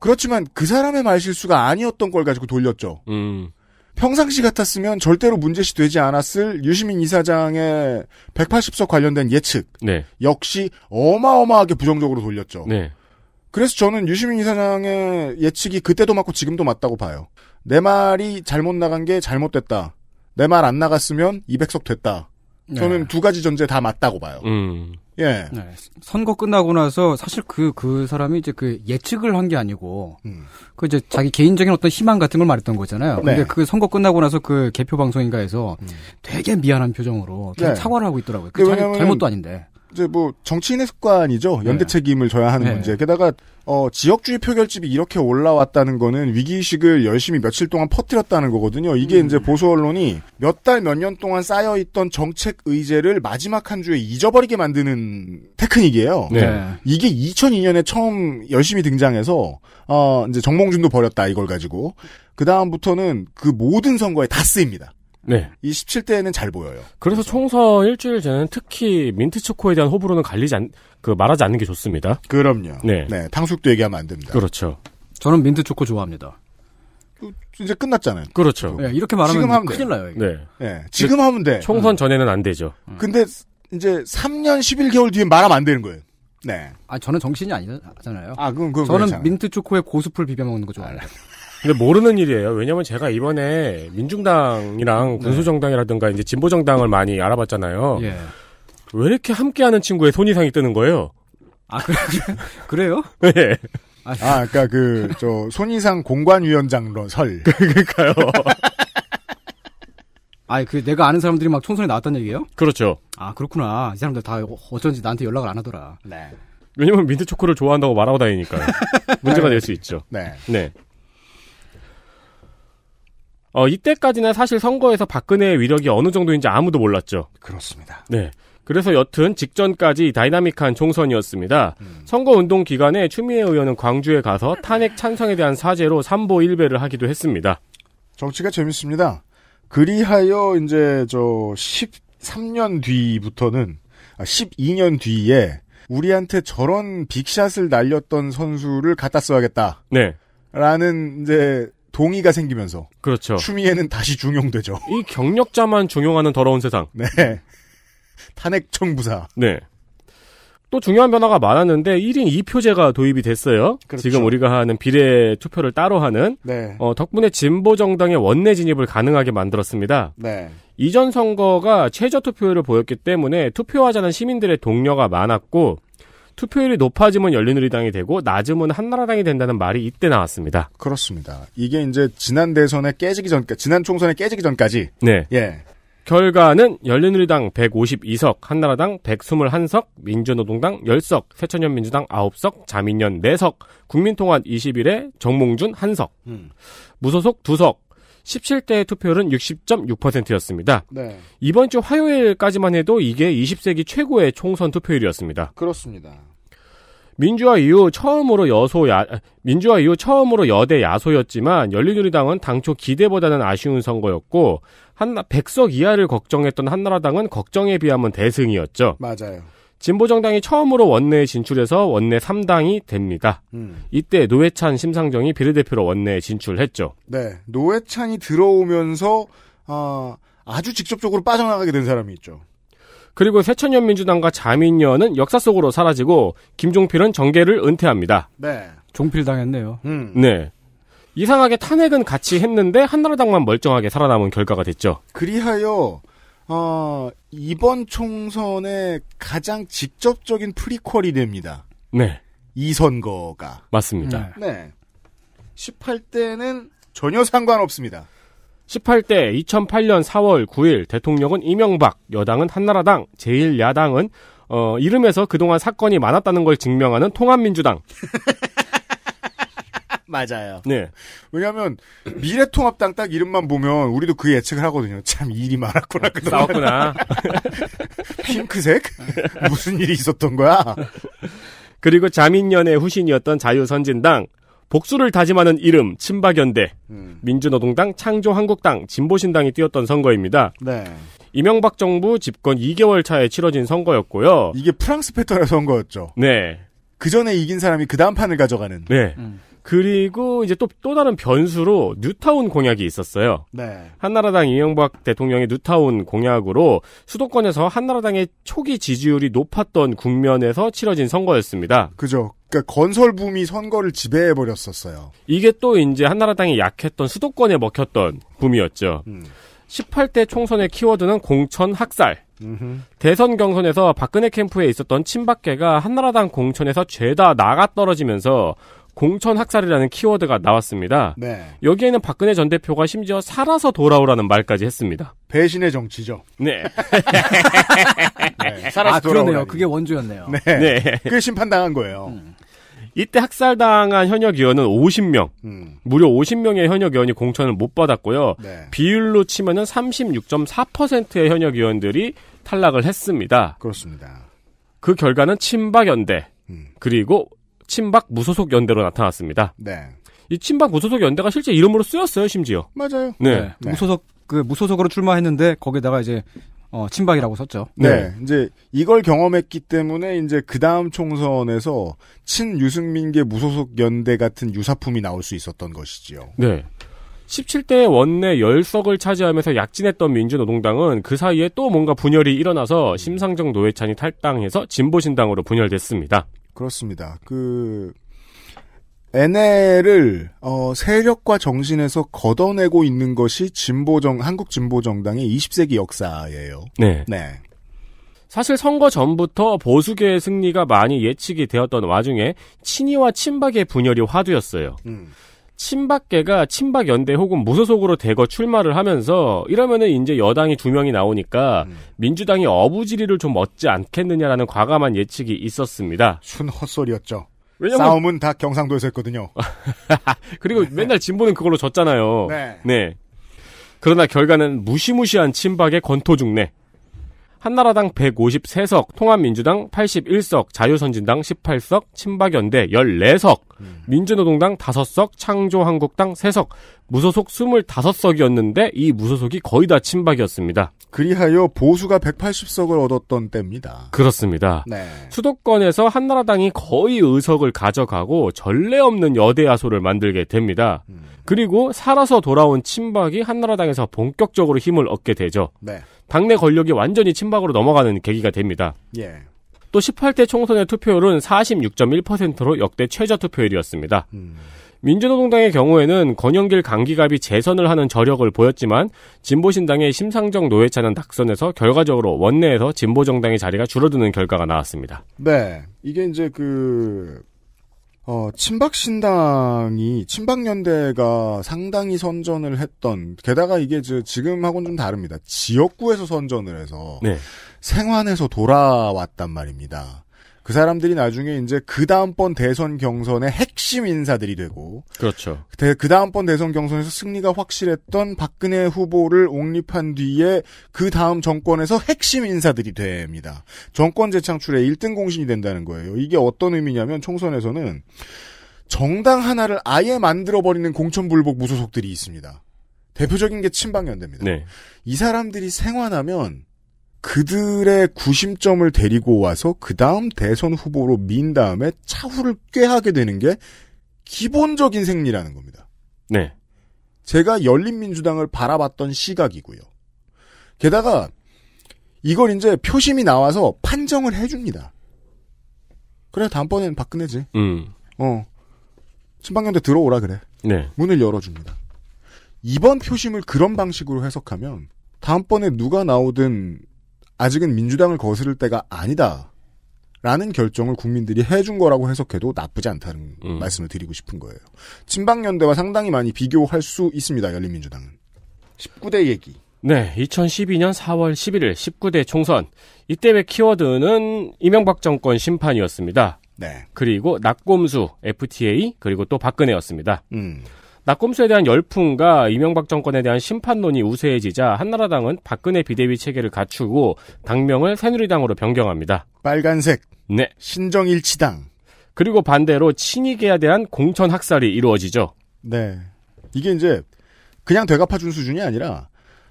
그렇지만 그 사람의 말실수가 아니었던 걸 가지고 돌렸죠. 음. 평상시 같았으면 절대로 문제시 되지 않았을 유시민 이사장의 180석 관련된 예측 네. 역시 어마어마하게 부정적으로 돌렸죠. 네. 그래서 저는 유시민 이사장의 예측이 그때도 맞고 지금도 맞다고 봐요. 내 말이 잘못 나간 게 잘못됐다. 내 말 안 나갔으면 200석 됐다. 네. 저는 네. 두 가지 전제 다 맞다고 봐요. 음. 예. 네. 선거 끝나고 나서 사실 그, 그 사람이 이제 그 예측을 한 게 아니고, 음. 그 이제 자기 개인적인 어떤 희망 같은 걸 말했던 거잖아요. 네. 근데 그 선거 끝나고 나서 그 개표 방송인가해서 음. 되게 미안한 표정으로 네. 사과를 하고 있더라고요. 그자 그 잘못도 아닌데. 이제 뭐 정치인의 습관이죠. 네. 연대 책임을 져야 하는 네. 문제. 게다가 어, 지역주의 표결집이 이렇게 올라왔다는 거는 위기의식을 열심히 며칠 동안 퍼뜨렸다는 거거든요. 이게 음. 이제 보수 언론이 몇 달, 몇 년 동안 쌓여있던 정책 의제를 마지막 한 주에 잊어버리게 만드는 테크닉이에요. 네. 이게 2002년에 처음 열심히 등장해서, 어, 이제 정몽준도 버렸다, 이걸 가지고. 그다음부터는 그 모든 선거에 다 쓰입니다. 네. 이 17대에는 잘 보여요. 그래서, 그래서. 총선 일주일 전에는 특히 민트 초코에 대한 호불호는 갈리지 않, 그 말하지 않는 게 좋습니다. 그럼요. 네. 네. 탕수육도 얘기하면 안 됩니다. 그렇죠. 저는 민트 초코 좋아합니다. 이제 끝났잖아요. 그렇죠. 네, 이렇게 말하면 지금 하면 큰일 나요. 이게. 네. 네. 지금 하면 돼. 총선 음. 전에는 안 되죠. 음. 근데 이제 3년 11개월 뒤에 말하면 안 되는 거예요. 네. 아 저는 정신이 아니잖아요. 아그럼그럼 저는 민트 초코에 고수풀 비벼 먹는 거 좋아해요. 아, 근데 모르는 일이에요. 왜냐면 제가 이번에 민중당이랑 네. 군소정당이라든가 이제 진보정당을 많이 알아봤잖아요. 예. 왜 이렇게 함께하는 친구의 손이상이 뜨는 거예요? 아 그래요? 그래요? 네. 아, 아그니까그 저 손이상 공관위원장론 설. 그러니까요. 아그 내가 아는 사람들이 막 총선에 나왔단 얘기예요? 그렇죠. 아 그렇구나. 이 사람들 다 어쩐지 나한테 연락을 안 하더라. 네. 왜냐면 민트 초코를 좋아한다고 말하고 다니니까 문제가 될 수 있죠. 네. 네. 어, 이때까지는 사실 선거에서 박근혜의 위력이 어느 정도인지 아무도 몰랐죠. 그렇습니다. 네. 그래서 여튼 직전까지 다이나믹한 총선이었습니다. 음. 선거운동 기간에 추미애 의원은 광주에 가서 탄핵 찬성에 대한 사제로 삼보 일배를 하기도 했습니다. 정치가 재밌습니다. 그리하여 이제 저 13년 뒤부터는 12년 아, 뒤에 우리한테 저런 빅샷을 날렸던 선수를 갖다 써야겠다. 네. 라는 이제 동의가 생기면서 그렇죠. 추미애는 다시 중용되죠. 이 경력자만 중용하는 더러운 세상. 네. 탄핵 청부사. 네. 또 중요한 변화가 많았는데 1인 2표제가 도입이 됐어요. 그렇죠. 지금 우리가 하는 비례 투표를 따로 하는 네. 어, 덕분에 진보 정당의 원내 진입을 가능하게 만들었습니다. 네. 이전 선거가 최저 투표율을 보였기 때문에 투표하자는 시민들의 동료가 많았고 투표율이 높아지면 열린우리당이 되고 낮으면 한나라당이 된다는 말이 이때 나왔습니다. 그렇습니다. 이게 이제 지난 대선에 깨지기 전까지 그러니까 난 총선에 깨지기 전까지 네. 예. 결과는 열린우리당 152석, 한나라당 121석, 민주노동당 10석, 새천년민주당 9석, 자민련 4석, 국민통합 21에 정몽준 1석, 음. 무소속 2석, 17대 투표율은 60.6%였습니다. 네. 이번 주 화요일까지만 해도 이게 20세기 최고의 총선 투표율이었습니다. 그렇습니다. 민주화 이후 처음으로 여소 야 민주화 이후 처음으로 여대 야소였지만 열린우리당은 당초 기대보다는 아쉬운 선거였고 한나 1 0석 이하를 걱정했던 한나라당은 걱정에 비하면 대승이었죠. 맞아요. 진보정당이 처음으로 원내에 진출해서 원내 3당이 됩니다. 음. 이때 노회찬 심상정이 비례대표로 원내에 진출했죠. 네. 노회찬이 들어오면서 어, 아주 직접적으로 빠져나가게 된 사람이 있죠. 그리고 새천년 민주당과 자민련은 역사 속으로 사라지고 김종필은 정계를 은퇴합니다. 네. 종필 당했네요. 음. 네. 이상하게 탄핵은 같이 했는데 한나라당만 멀쩡하게 살아남은 결과가 됐죠. 그리하여 어, 이번 총선의 가장 직접적인 프리퀄이 됩니다. 네. 이 선거가 맞습니다. 네. 네. 18대는 전혀 상관없습니다. 18대 2008년 4월 9일 대통령은 이명박, 여당은 한나라당, 제1야당은 어, 이름에서 그동안 사건이 많았다는 걸 증명하는 통합민주당. 맞아요. 네. 왜냐하면 미래통합당 딱 이름만 보면 우리도 그 예측을 하거든요. 참 일이 많았구나. 아, 그동안. 싸웠구나. 핑크색? 무슨 일이 있었던 거야? 그리고 자민련의 후신이었던 자유선진당, 복수를 다짐하는 이름 친박연대, 음. 민주노동당, 창조한국당, 진보신당이 뛰었던 선거입니다. 네. 이명박 정부 집권 2개월 차에 치러진 선거였고요. 이게 프랑스 패턴의 선거였죠. 네. 그 전에 이긴 사람이 그 다음 판을 가져가는. 네. 음. 그리고 이제 또, 또 다른 변수로 뉴타운 공약이 있었어요. 네. 한나라당 이명박 대통령의 뉴타운 공약으로 수도권에서 한나라당의 초기 지지율이 높았던 국면에서 치러진 선거였습니다. 그죠. 그러니까 건설 붐이 선거를 지배해 버렸었어요. 이게 또 이제 한나라당이 약했던 수도권에 먹혔던 붐이었죠. 음. 18대 총선의 키워드는 공천 학살. 대선 경선에서 박근혜 캠프에 있었던 친박계가 한나라당 공천에서 죄다 나가 떨어지면서 공천 학살이라는 키워드가 나왔습니다. 네. 여기에는 박근혜 전 대표가 심지어 살아서 돌아오라는 말까지 했습니다. 배신의 정치죠. 네. 네. 아, 살아서 아, 돌아오네요. 그게 원조였네요. 네. 네. 그게 심판당한 거예요. 음. 이때 학살당한 현역 의원은 50명, 음. 무려 50명의 현역 의원이 공천을 못 받았고요. 네. 비율로 치면은 36.4%의 현역 의원들이 탈락을 했습니다. 그렇습니다. 그 결과는 친박 연대 음. 그리고 친박 무소속 연대로 나타났습니다. 네. 이 친박 무소속 연대가 실제 이름으로 쓰였어요, 심지어. 맞아요. 네. 네. 무소속 그 무소속으로 출마했는데 거기다가 이제 어, 친박이라고 썼죠. 네. 네. 이제 이걸 경험했기 때문에 이제 그 다음 총선에서 친 유승민계 무소속 연대 같은 유사품이 나올 수 있었던 것이지요. 네. 17대 원내 열석을 차지하면서 약진했던 민주노동당은 그 사이에 또 뭔가 분열이 일어나서 심상정 노회찬이 탈당해서 진보신당으로 분열됐습니다. 그렇습니다. 그 NL을 어, 세력과 정신에서 걷어내고 있는 것이 진보정 한국 진보정당의 20세기 역사예요. 네. 네. 사실 선거 전부터 보수계의 승리가 많이 예측이 되었던 와중에 친이와 친박의 분열이 화두였어요. 음. 친박계가 친박연대 혹은 무소속으로 대거 출마를 하면서 이러면은 이제 여당이 두 명이 나오니까 음. 민주당이 어부지리를 좀 얻지 않겠느냐라는 과감한 예측이 있었습니다. 순 헛소리였죠. 왜냐면 싸움은 다 경상도에서 했거든요. 그리고 네. 맨날 진보는 그걸로 졌잖아요. 네. 네. 그러나 결과는 무시무시한 친박의 권토 중내. 한나라당 153석, 통합민주당 81석, 자유선진당 18석, 친박연대 14석, 음. 민주노동당 5석, 창조한국당 3석, 무소속 25석이었는데 이 무소속이 거의 다 친박이었습니다. 그리하여 보수가 180석을 얻었던 때입니다. 그렇습니다. 네. 수도권에서 한나라당이 거의 의석을 가져가고 전례 없는 여대야소를 만들게 됩니다. 음. 그리고 살아서 돌아온 친박이 한나라당에서 본격적으로 힘을 얻게 되죠. 네. 당내 권력이 완전히 친박으로 넘어가는 계기가 됩니다. 예. 또 18대 총선의 투표율은 46.1%로 역대 최저 투표율이었습니다. 음. 민주노동당의 경우에는 권영길 강기갑이 재선을 하는 저력을 보였지만 진보신당의 심상정 노회찬은 낙선해서 결과적으로 원내에서 진보정당의 자리가 줄어드는 결과가 나왔습니다. 네. 이게 이제 그 어, 친박신당이, 친박연대가 상당히 선전을 했던, 게다가 이게 저, 지금하고는 좀 다릅니다. 지역구에서 선전을 해서, 네. 생환에서 돌아왔단 말입니다. 그 사람들이 나중에 이제 그 다음번 대선 경선의 핵심 인사들이 되고 그렇죠. 그 다음번 대선 경선에서 승리가 확실했던 박근혜 후보를 옹립한 뒤에 그 다음 정권에서 핵심 인사들이 됩니다. 정권 재창출에 1등 공신이 된다는 거예요. 이게 어떤 의미냐면 총선에서는 정당 하나를 아예 만들어버리는 공천불복 무소속들이 있습니다. 대표적인 게 친박연대입니다. 네. 이 사람들이 생활하면 그들의 구심점을 데리고 와서 그 다음 대선 후보로 민 다음에 차후를 꾀하게 되는 게 기본적인 생리라는 겁니다. 네. 제가 열린민주당을 바라봤던 시각이고요. 게다가 이걸 이제 표심이 나와서 판정을 해줍니다. 그래 다음번엔 박근혜지. 음. 어. 순방연대 들어오라 그래. 네. 문을 열어줍니다. 이번 표심을 그런 방식으로 해석하면 다음번에 누가 나오든 아직은 민주당을 거스를 때가 아니다. 라는 결정을 국민들이 해준 거라고 해석해도 나쁘지 않다는 음. 말씀을 드리고 싶은 거예요. 친박연대와 상당히 많이 비교할 수 있습니다. 열린민주당은. 19대 얘기. 네, 2012년 4월 11일 19대 총선. 이때의 키워드는 이명박 정권 심판이었습니다. 네. 그리고 낙곰수, FTA, 그리고 또 박근혜였습니다. 음. 낙검수에 대한 열풍과 이명박 정권에 대한 심판론이 우세해지자 한나라당은 박근혜 비대위 체계를 갖추고 당명을 새누리당으로 변경합니다. 빨간색. 네. 신정일치당. 그리고 반대로 친이계에 대한 공천 학살이 이루어지죠. 네. 이게 이제 그냥 되갚아준 수준이 아니라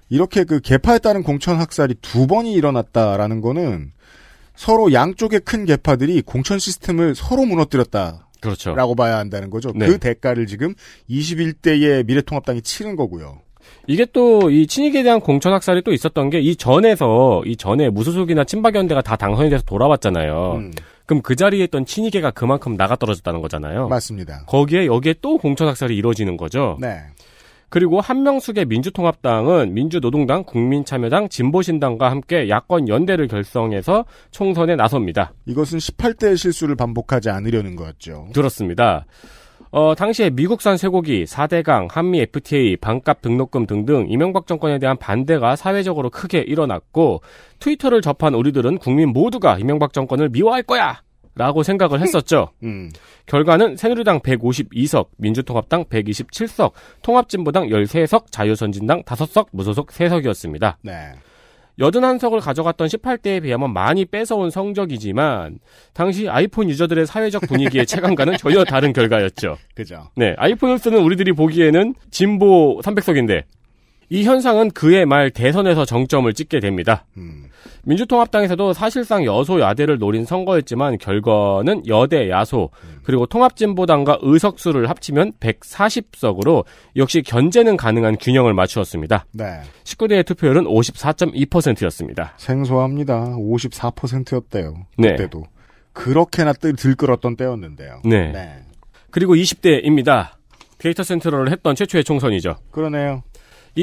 이렇게 그 개파에 따른 공천 학살이 두 번이 일어났다라는 거는 서로 양쪽의 큰 개파들이 공천 시스템을 서로 무너뜨렸다. 그렇죠. 라고 봐야 한다는 거죠. 네. 그 대가를 지금 21대의 미래통합당이 치는 거고요. 이게 또 이 친이계에 대한 공천 학살이 또 있었던 게 이 전에서 이 전에 무소속이나 친박연대가 다 당선이 돼서 돌아왔잖아요. 음. 그럼 그 자리에 있던 친이계가 그만큼 나가 떨어졌다는 거잖아요. 맞습니다. 거기에 여기에 또 공천 학살이 이루어지는 거죠. 네. 그리고 한명숙의 민주통합당은 민주노동당, 국민참여당, 진보신당과 함께 야권 연대를 결성해서 총선에 나섭니다. 이것은 18대의 실수를 반복하지 않으려는 거였죠. 그렇습니다. 어, 당시에 미국산 쇠고기, 4대강, 한미 FTA, 반값 등록금 등등 이명박 정권에 대한 반대가 사회적으로 크게 일어났고 트위터를 접한 우리들은 국민 모두가 이명박 정권을 미워할 거야! 라고 생각을 했었죠. 음. 결과는 새누리당 152석, 민주통합당 127석, 통합진보당 13석, 자유선진당 5석, 무소속 3석이었습니다. 네. 81석을 가져갔던 18대에 비하면 많이 뺏어온 성적이지만 당시 아이폰 유저들의 사회적 분위기의 체감과는 전혀 다른 결과였죠. 그죠. 네, 아이폰 뉴스는 우리들이 보기에는 진보 300석인데 이 현상은 그의 말 대선에서 정점을 찍게 됩니다. 음. 민주통합당에서도 사실상 여소야대를 노린 선거였지만 결과는 여대 야소 음. 그리고 통합진보당과 의석수를 합치면 140석으로 역시 견제는 가능한 균형을 맞추었습니다. 네. 19대의 투표율은 54.2%였습니다. 생소합니다. 54%였대요. 네. 그때도 그렇게나 들끓었던 때였는데요. 네. 네. 그리고 20대입니다. 데이터 센트럴을 했던 최초의 총선이죠. 그러네요.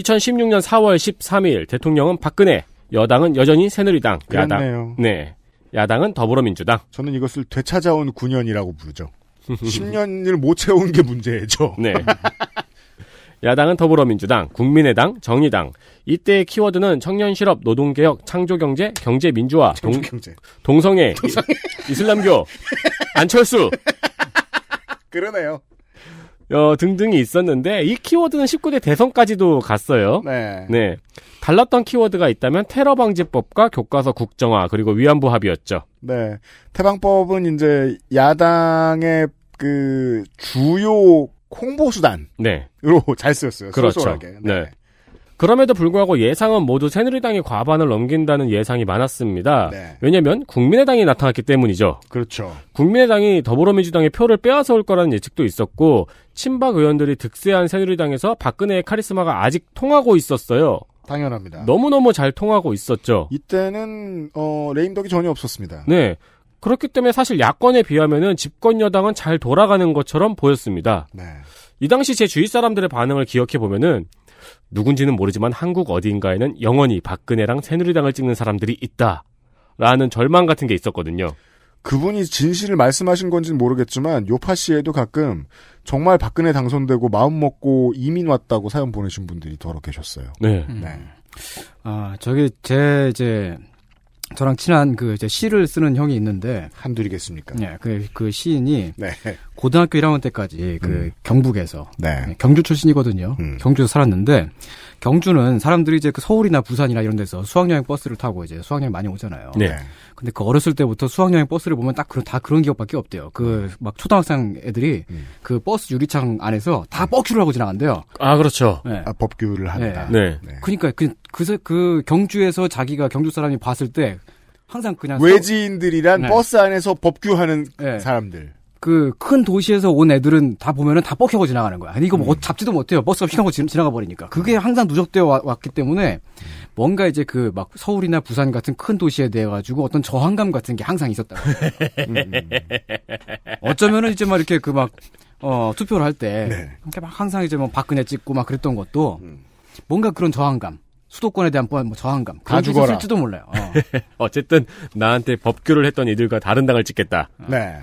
2016년 4월 13일 대통령은 박근혜, 여당은 여전히 새누리당, 그렇네요. 야당, 네, 야당은 더불어민주당. 저는 이것을 되찾아온 9년이라고 부르죠. 10년을 못 채운 게 문제죠. 네. 야당은 더불어민주당, 국민의당, 정의당. 이때의 키워드는 청년 실업, 노동 개혁, 창조 경제, 경제 민주화, 동, 동성애, 동성애. 이슬람교, 안철수. 그러네요. 어, 등등이 있었는데 이 키워드는 19대 대선까지도 갔어요. 네. 네. 달랐던 키워드가 있다면 테러 방지법과 교과서 국정화 그리고 위안부 합의였죠. 네. 태방법은 이제 야당의 그 주요 홍보 수단으로 네. 잘 쓰였어요. 그렇죠. 네. 네. 그럼에도 불구하고 예상은 모두 새누리당이 과반을 넘긴다는 예상이 많았습니다. 네. 왜냐하면 국민의당이 나타났기 때문이죠. 그렇죠. 국민의당이 더불어민주당의 표를 빼앗아올 거라는 예측도 있었고 친박 의원들이 득세한 새누리당에서 박근혜의 카리스마가 아직 통하고 있었어요. 당연합니다. 너무너무 잘 통하고 있었죠. 이때는 어, 레임덕이 전혀 없었습니다. 네. 그렇기 때문에 사실 야권에 비하면은 집권 여당은 잘 돌아가는 것처럼 보였습니다. 네. 이 당시 제 주위 사람들의 반응을 기억해 보면은 누군지는 모르지만 한국 어디인가에는 영원히 박근혜랑 새누리당을 찍는 사람들이 있다. 라는 절망 같은 게 있었거든요. 그분이 진실을 말씀하신 건지는 모르겠지만 요파 씨에도 가끔 정말 박근혜 당선되고 마음 먹고 이민 왔다고 사연 보내신 분들이 더러 계셨어요. 네. 음. 네. 아저기제 이제 저랑 친한 그 이제 시를 쓰는 형이 있는데 한둘이겠습니까? 네, 그, 그 시인이 네. 고등학교 1학년 때까지 그 음. 경북에서 네. 경주 출신이거든요. 음. 경주에서 살았는데 경주는 사람들이 이제 그 서울이나 부산이나 이런 데서 수학여행 버스를 타고 이제 수학여행 많이 오잖아요. 네. 근데 그 어렸을 때부터 수학여행 버스를 보면 딱 그런 다 그런 기억밖에 없대요. 그막 음. 초등학생 애들이 음. 그 버스 유리창 안에서 다 뻑큐를 하고 지나간대요. 아 그렇죠. 네. 아, 법규를 네. 한다. 네. 네. 그러니까 그, 그, 그 경주에서 자기가 경주 사람이 봤을 때 항상 그냥 외지인들이란 네. 버스 안에서 법규하는 네. 사람들. 그큰 도시에서 온 애들은 다 보면은 다 뻑혀고 지나가는 거야. 아니 이거 뭐 음. 잡지도 못해요. 버스가 휘가고 지나가 버리니까. 그게 음. 항상 누적되어 왔기 때문에 음. 뭔가 이제 그 막 서울이나 부산 같은 큰 도시에 대해 가지고 어떤 저항감 같은 게 항상 있었다. 음, 음, 어쩌면은 이제 막 이렇게 그 막 어, 투표를 할때 네. 항상 이제 막 뭐 박근혜 찍고 막 그랬던 것도 뭔가 그런 저항감. 수도권에 대한 뭐, 뭐 저항감 그런 게 죽어라. 있을지도 몰라요. 어. 쨌든 나한테 법규를 했던 이들과 다른 당을 찍겠다. 네.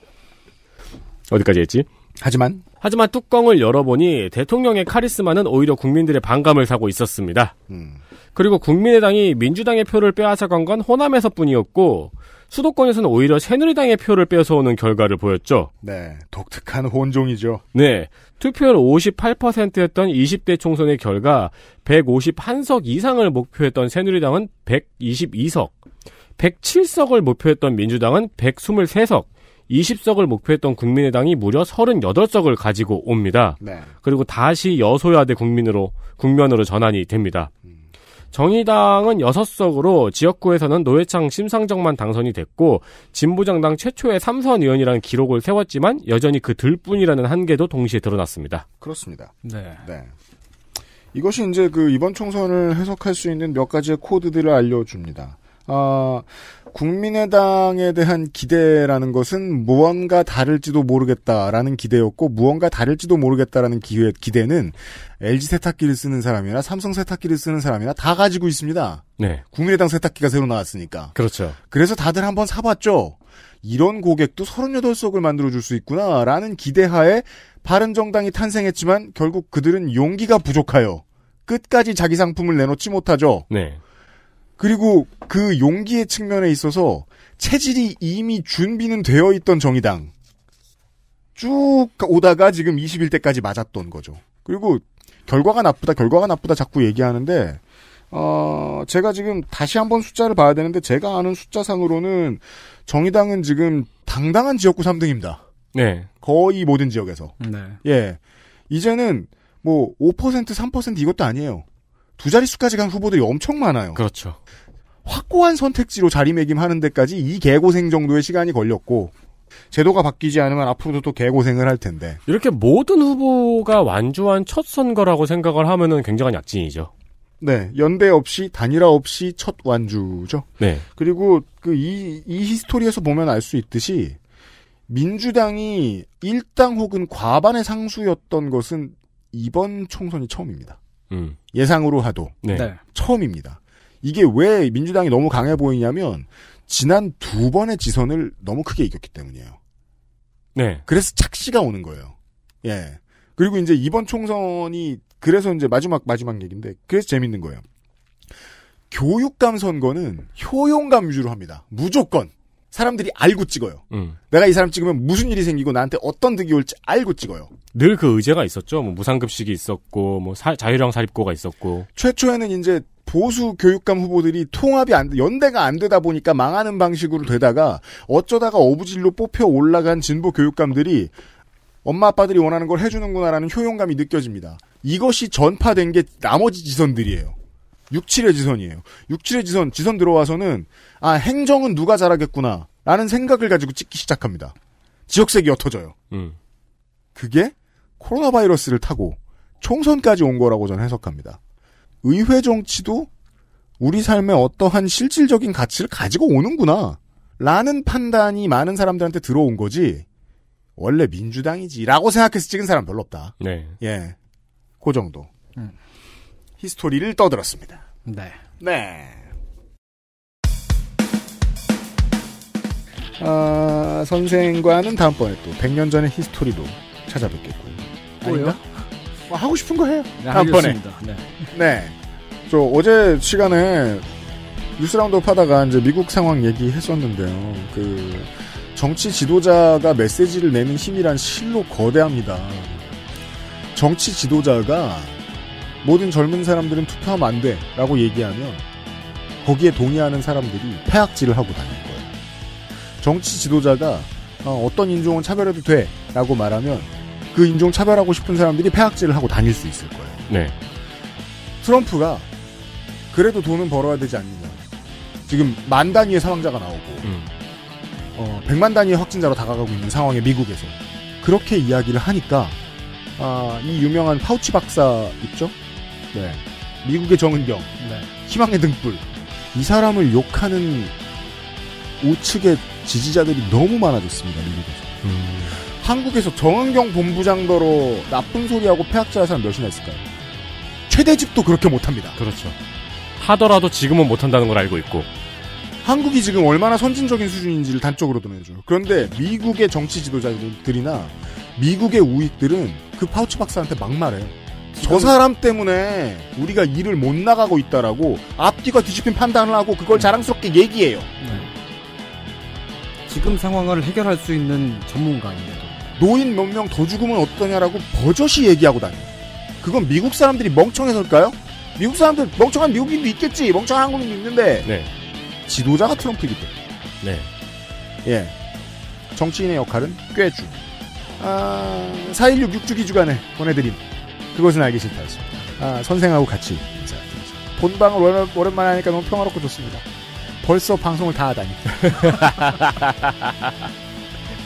어디까지 했지? 하지만 하지만 뚜껑을 열어보니 대통령의 카리스마는 오히려 국민들의 반감을 사고 있었습니다. 음. 그리고 국민의당이 민주당의 표를 빼앗아간 건 호남에서뿐이었고 수도권에서는 오히려 새누리당의 표를 뺏어오는 결과를 보였죠. 네, 독특한 혼종이죠. 네, 투표율 58%였던 20대 총선의 결과 151석 이상을 목표했던 새누리당은 122석, 107석을 목표했던 민주당은 123석, 20석을 목표했던 국민의당이 무려 38석을 가지고 옵니다. 네. 그리고 다시 여소야대 국민으로 국면으로 전환이 됩니다. 정의당은 6석으로 지역구에서는 노회창 심상정만 당선이 됐고 진보정당 최초의 3선 의원이라는 기록을 세웠지만 여전히 그 들뿐이라는 한계도 동시에 드러났습니다. 그렇습니다. 네. 네. 이것이 이제 그 이번 총선을 해석할 수 있는 몇 가지의 코드들을 알려줍니다. 어, 국민의당에 대한 기대라는 것은 무언가 다를지도 모르겠다라는 기대였고 무언가 다를지도 모르겠다라는 기회, 기대는 LG 세탁기를 쓰는 사람이나 삼성 세탁기를 쓰는 사람이나 다 가지고 있습니다. 네. 국민의당 세탁기가 새로 나왔으니까. 그렇죠. 그래서 다들 한번 사봤죠. 이런 고객도 38석을 만들어줄 수 있구나라는 기대하에 바른정당이 탄생했지만 결국 그들은 용기가 부족하여 끝까지 자기 상품을 내놓지 못하죠. 네. 그리고 그 용기의 측면에 있어서 체질이 이미 준비는 되어 있던 정의당 쭉 오다가 지금 21대까지 맞았던 거죠. 그리고 결과가 나쁘다, 결과가 나쁘다 자꾸 얘기하는데 어, 제가 지금 다시 한번 숫자를 봐야 되는데 제가 아는 숫자상으로는 정의당은 지금 당당한 지역구 3등입니다. 네. 거의 모든 지역에서. 네. 예. 이제는 뭐 5% 3% 이것도 아니에요. 두 자릿수까지 간 후보들이 엄청 많아요. 그렇죠. 확고한 선택지로 자리매김하는 데까지 이 개고생 정도의 시간이 걸렸고 제도가 바뀌지 않으면 앞으로도 또 개고생을 할 텐데 이렇게 모든 후보가 완주한 첫 선거라고 생각을 하면은 굉장한 약진이죠. 네, 연대 없이 단일화 없이 첫 완주죠. 네. 그리고 그 이이 이 히스토리에서 보면 알 수 있듯이 민주당이 일당 혹은 과반의 상수였던 것은 이번 총선이 처음입니다. 음. 예상으로 하도 네. 네. 처음입니다. 이게 왜 민주당이 너무 강해 보이냐면 지난 두 번의 지선을 너무 크게 이겼기 때문이에요. 네. 그래서 착시가 오는 거예요. 예. 그리고 이제 이번 총선이 그래서 이제 마지막 마지막 얘기인데 그래서 재밌는 거예요. 교육감 선거는 효용감 위주로 합니다. 무조건 사람들이 알고 찍어요. 음. 내가 이 사람 찍으면 무슨 일이 생기고 나한테 어떤 득이 올지 알고 찍어요. 늘 그 의제가 있었죠. 뭐 무상급식이 있었고 뭐 사, 자유령 사립고가 있었고 최초에는 이제 보수 교육감 후보들이 통합이 안 연대가 안 되다 보니까 망하는 방식으로 되다가 어쩌다가 어부질로 뽑혀 올라간 진보 교육감들이 엄마 아빠들이 원하는 걸 해주는구나라는 효용감이 느껴집니다. 이것이 전파된 게 나머지 지선들이에요. 6, 7의 지선이에요. 6, 7의 지선, 지선 들어와서는, 아, 행정은 누가 잘하겠구나, 라는 생각을 가지고 찍기 시작합니다. 지역색이 옅어져요. 음. 그게 코로나 바이러스를 타고 총선까지 온 거라고 저는 해석합니다. 의회 정치도 우리 삶에 어떠한 실질적인 가치를 가지고 오는구나. 라는 판단이 많은 사람들한테 들어온 거지. 원래 민주당이지라고 생각해서 찍은 사람 별로 없다. 네. 예. 그 정도. 음. 히스토리를 떠들었습니다. 네. 네. 아, 선생과는 다음번에 또 100년 전의 히스토리로 찾아뵙겠고요. 아닌가? 뭐 하고 싶은 거 해요. 네, 다음번에. 네. 네. 저 어제 시간에 뉴스 라운드업 하다가 이제 미국 상황 얘기했었는데요. 그 정치 지도자가 메시지를 내는 힘이란 실로 거대합니다. 정치 지도자가 모든 젊은 사람들은 투표하면 안 돼. 라고 얘기하면 거기에 동의하는 사람들이 폐악질을 하고 다닐 거예요. 정치 지도자가 어, 어떤 인종은 차별해도 돼. 라고 말하면 그 인종 차별하고 싶은 사람들이 폐악질을 하고 다닐 수 있을 거예요. 네. 트럼프가 그래도 돈은 벌어야 되지 않느냐. 지금 만 단위의 사망자가 나오고 음. 어, 100만 단위의 확진자로 다가가고 있는 상황에 미국에서 그렇게 이야기를 하니까 아, 이 유명한 파우치 박사 있죠? 네. 미국의 정은경, 네. 희망의 등불. 이 사람을 욕하는 우측의 지지자들이 너무 많아졌습니다, 미국에서. 음. 한국에서 정은경 본부장더로 나쁜 소리하고 폐학자할 사람 몇이나 있을까요? 최대집도 그렇게 못합니다. 그렇죠. 하더라도 지금은 못한다는 걸 알고 있고. 한국이 지금 얼마나 선진적인 수준인지를 단적으로 드러내줘요. 그런데 미국의 정치 지도자들이나 미국의 우익들은 그 파우치 박사한테 막말해요. 저 사람 때문에 우리가 일을 못 나가고 있다라고 앞뒤가 뒤집힌 판단을 하고 그걸 음. 자랑스럽게 얘기해요. 네. 지금 상황을 해결할 수 있는 전문가입니다. 노인 몇 명 더 죽으면 어떠냐라고 버젓이 얘기하고 다녀요. 그건 미국 사람들이 멍청해서일까요? 미국 사람들 멍청한 미국인도 있겠지. 멍청한 한국인도 있는데 네. 지도자가 트럼프이기 때문에. 네. 예. 정치인의 역할은 꾀주. 아, 4.16 6주기 주간에 보내드린 그것은 알기 싫다였습니다. 아, 선생하고 같이 인사드리죠. 본방을 오랜만에 하니까 너무 평화롭고 좋습니다. 벌써 방송을 다 하다니.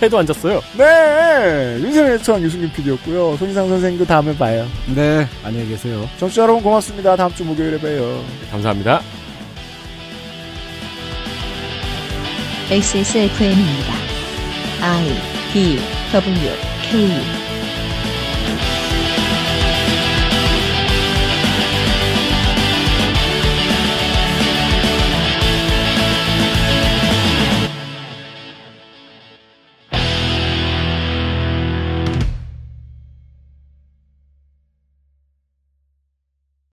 해도 앉았어요. 네. 윤세민 애청 유승균 PD였고요. 손희상 선생 그 다음에 봐요. 네. 안녕히 계세요. 정치 여러분 고맙습니다. 다음 주 목요일에 봬요. 네, 감사합니다. XSFM입니다. I D W K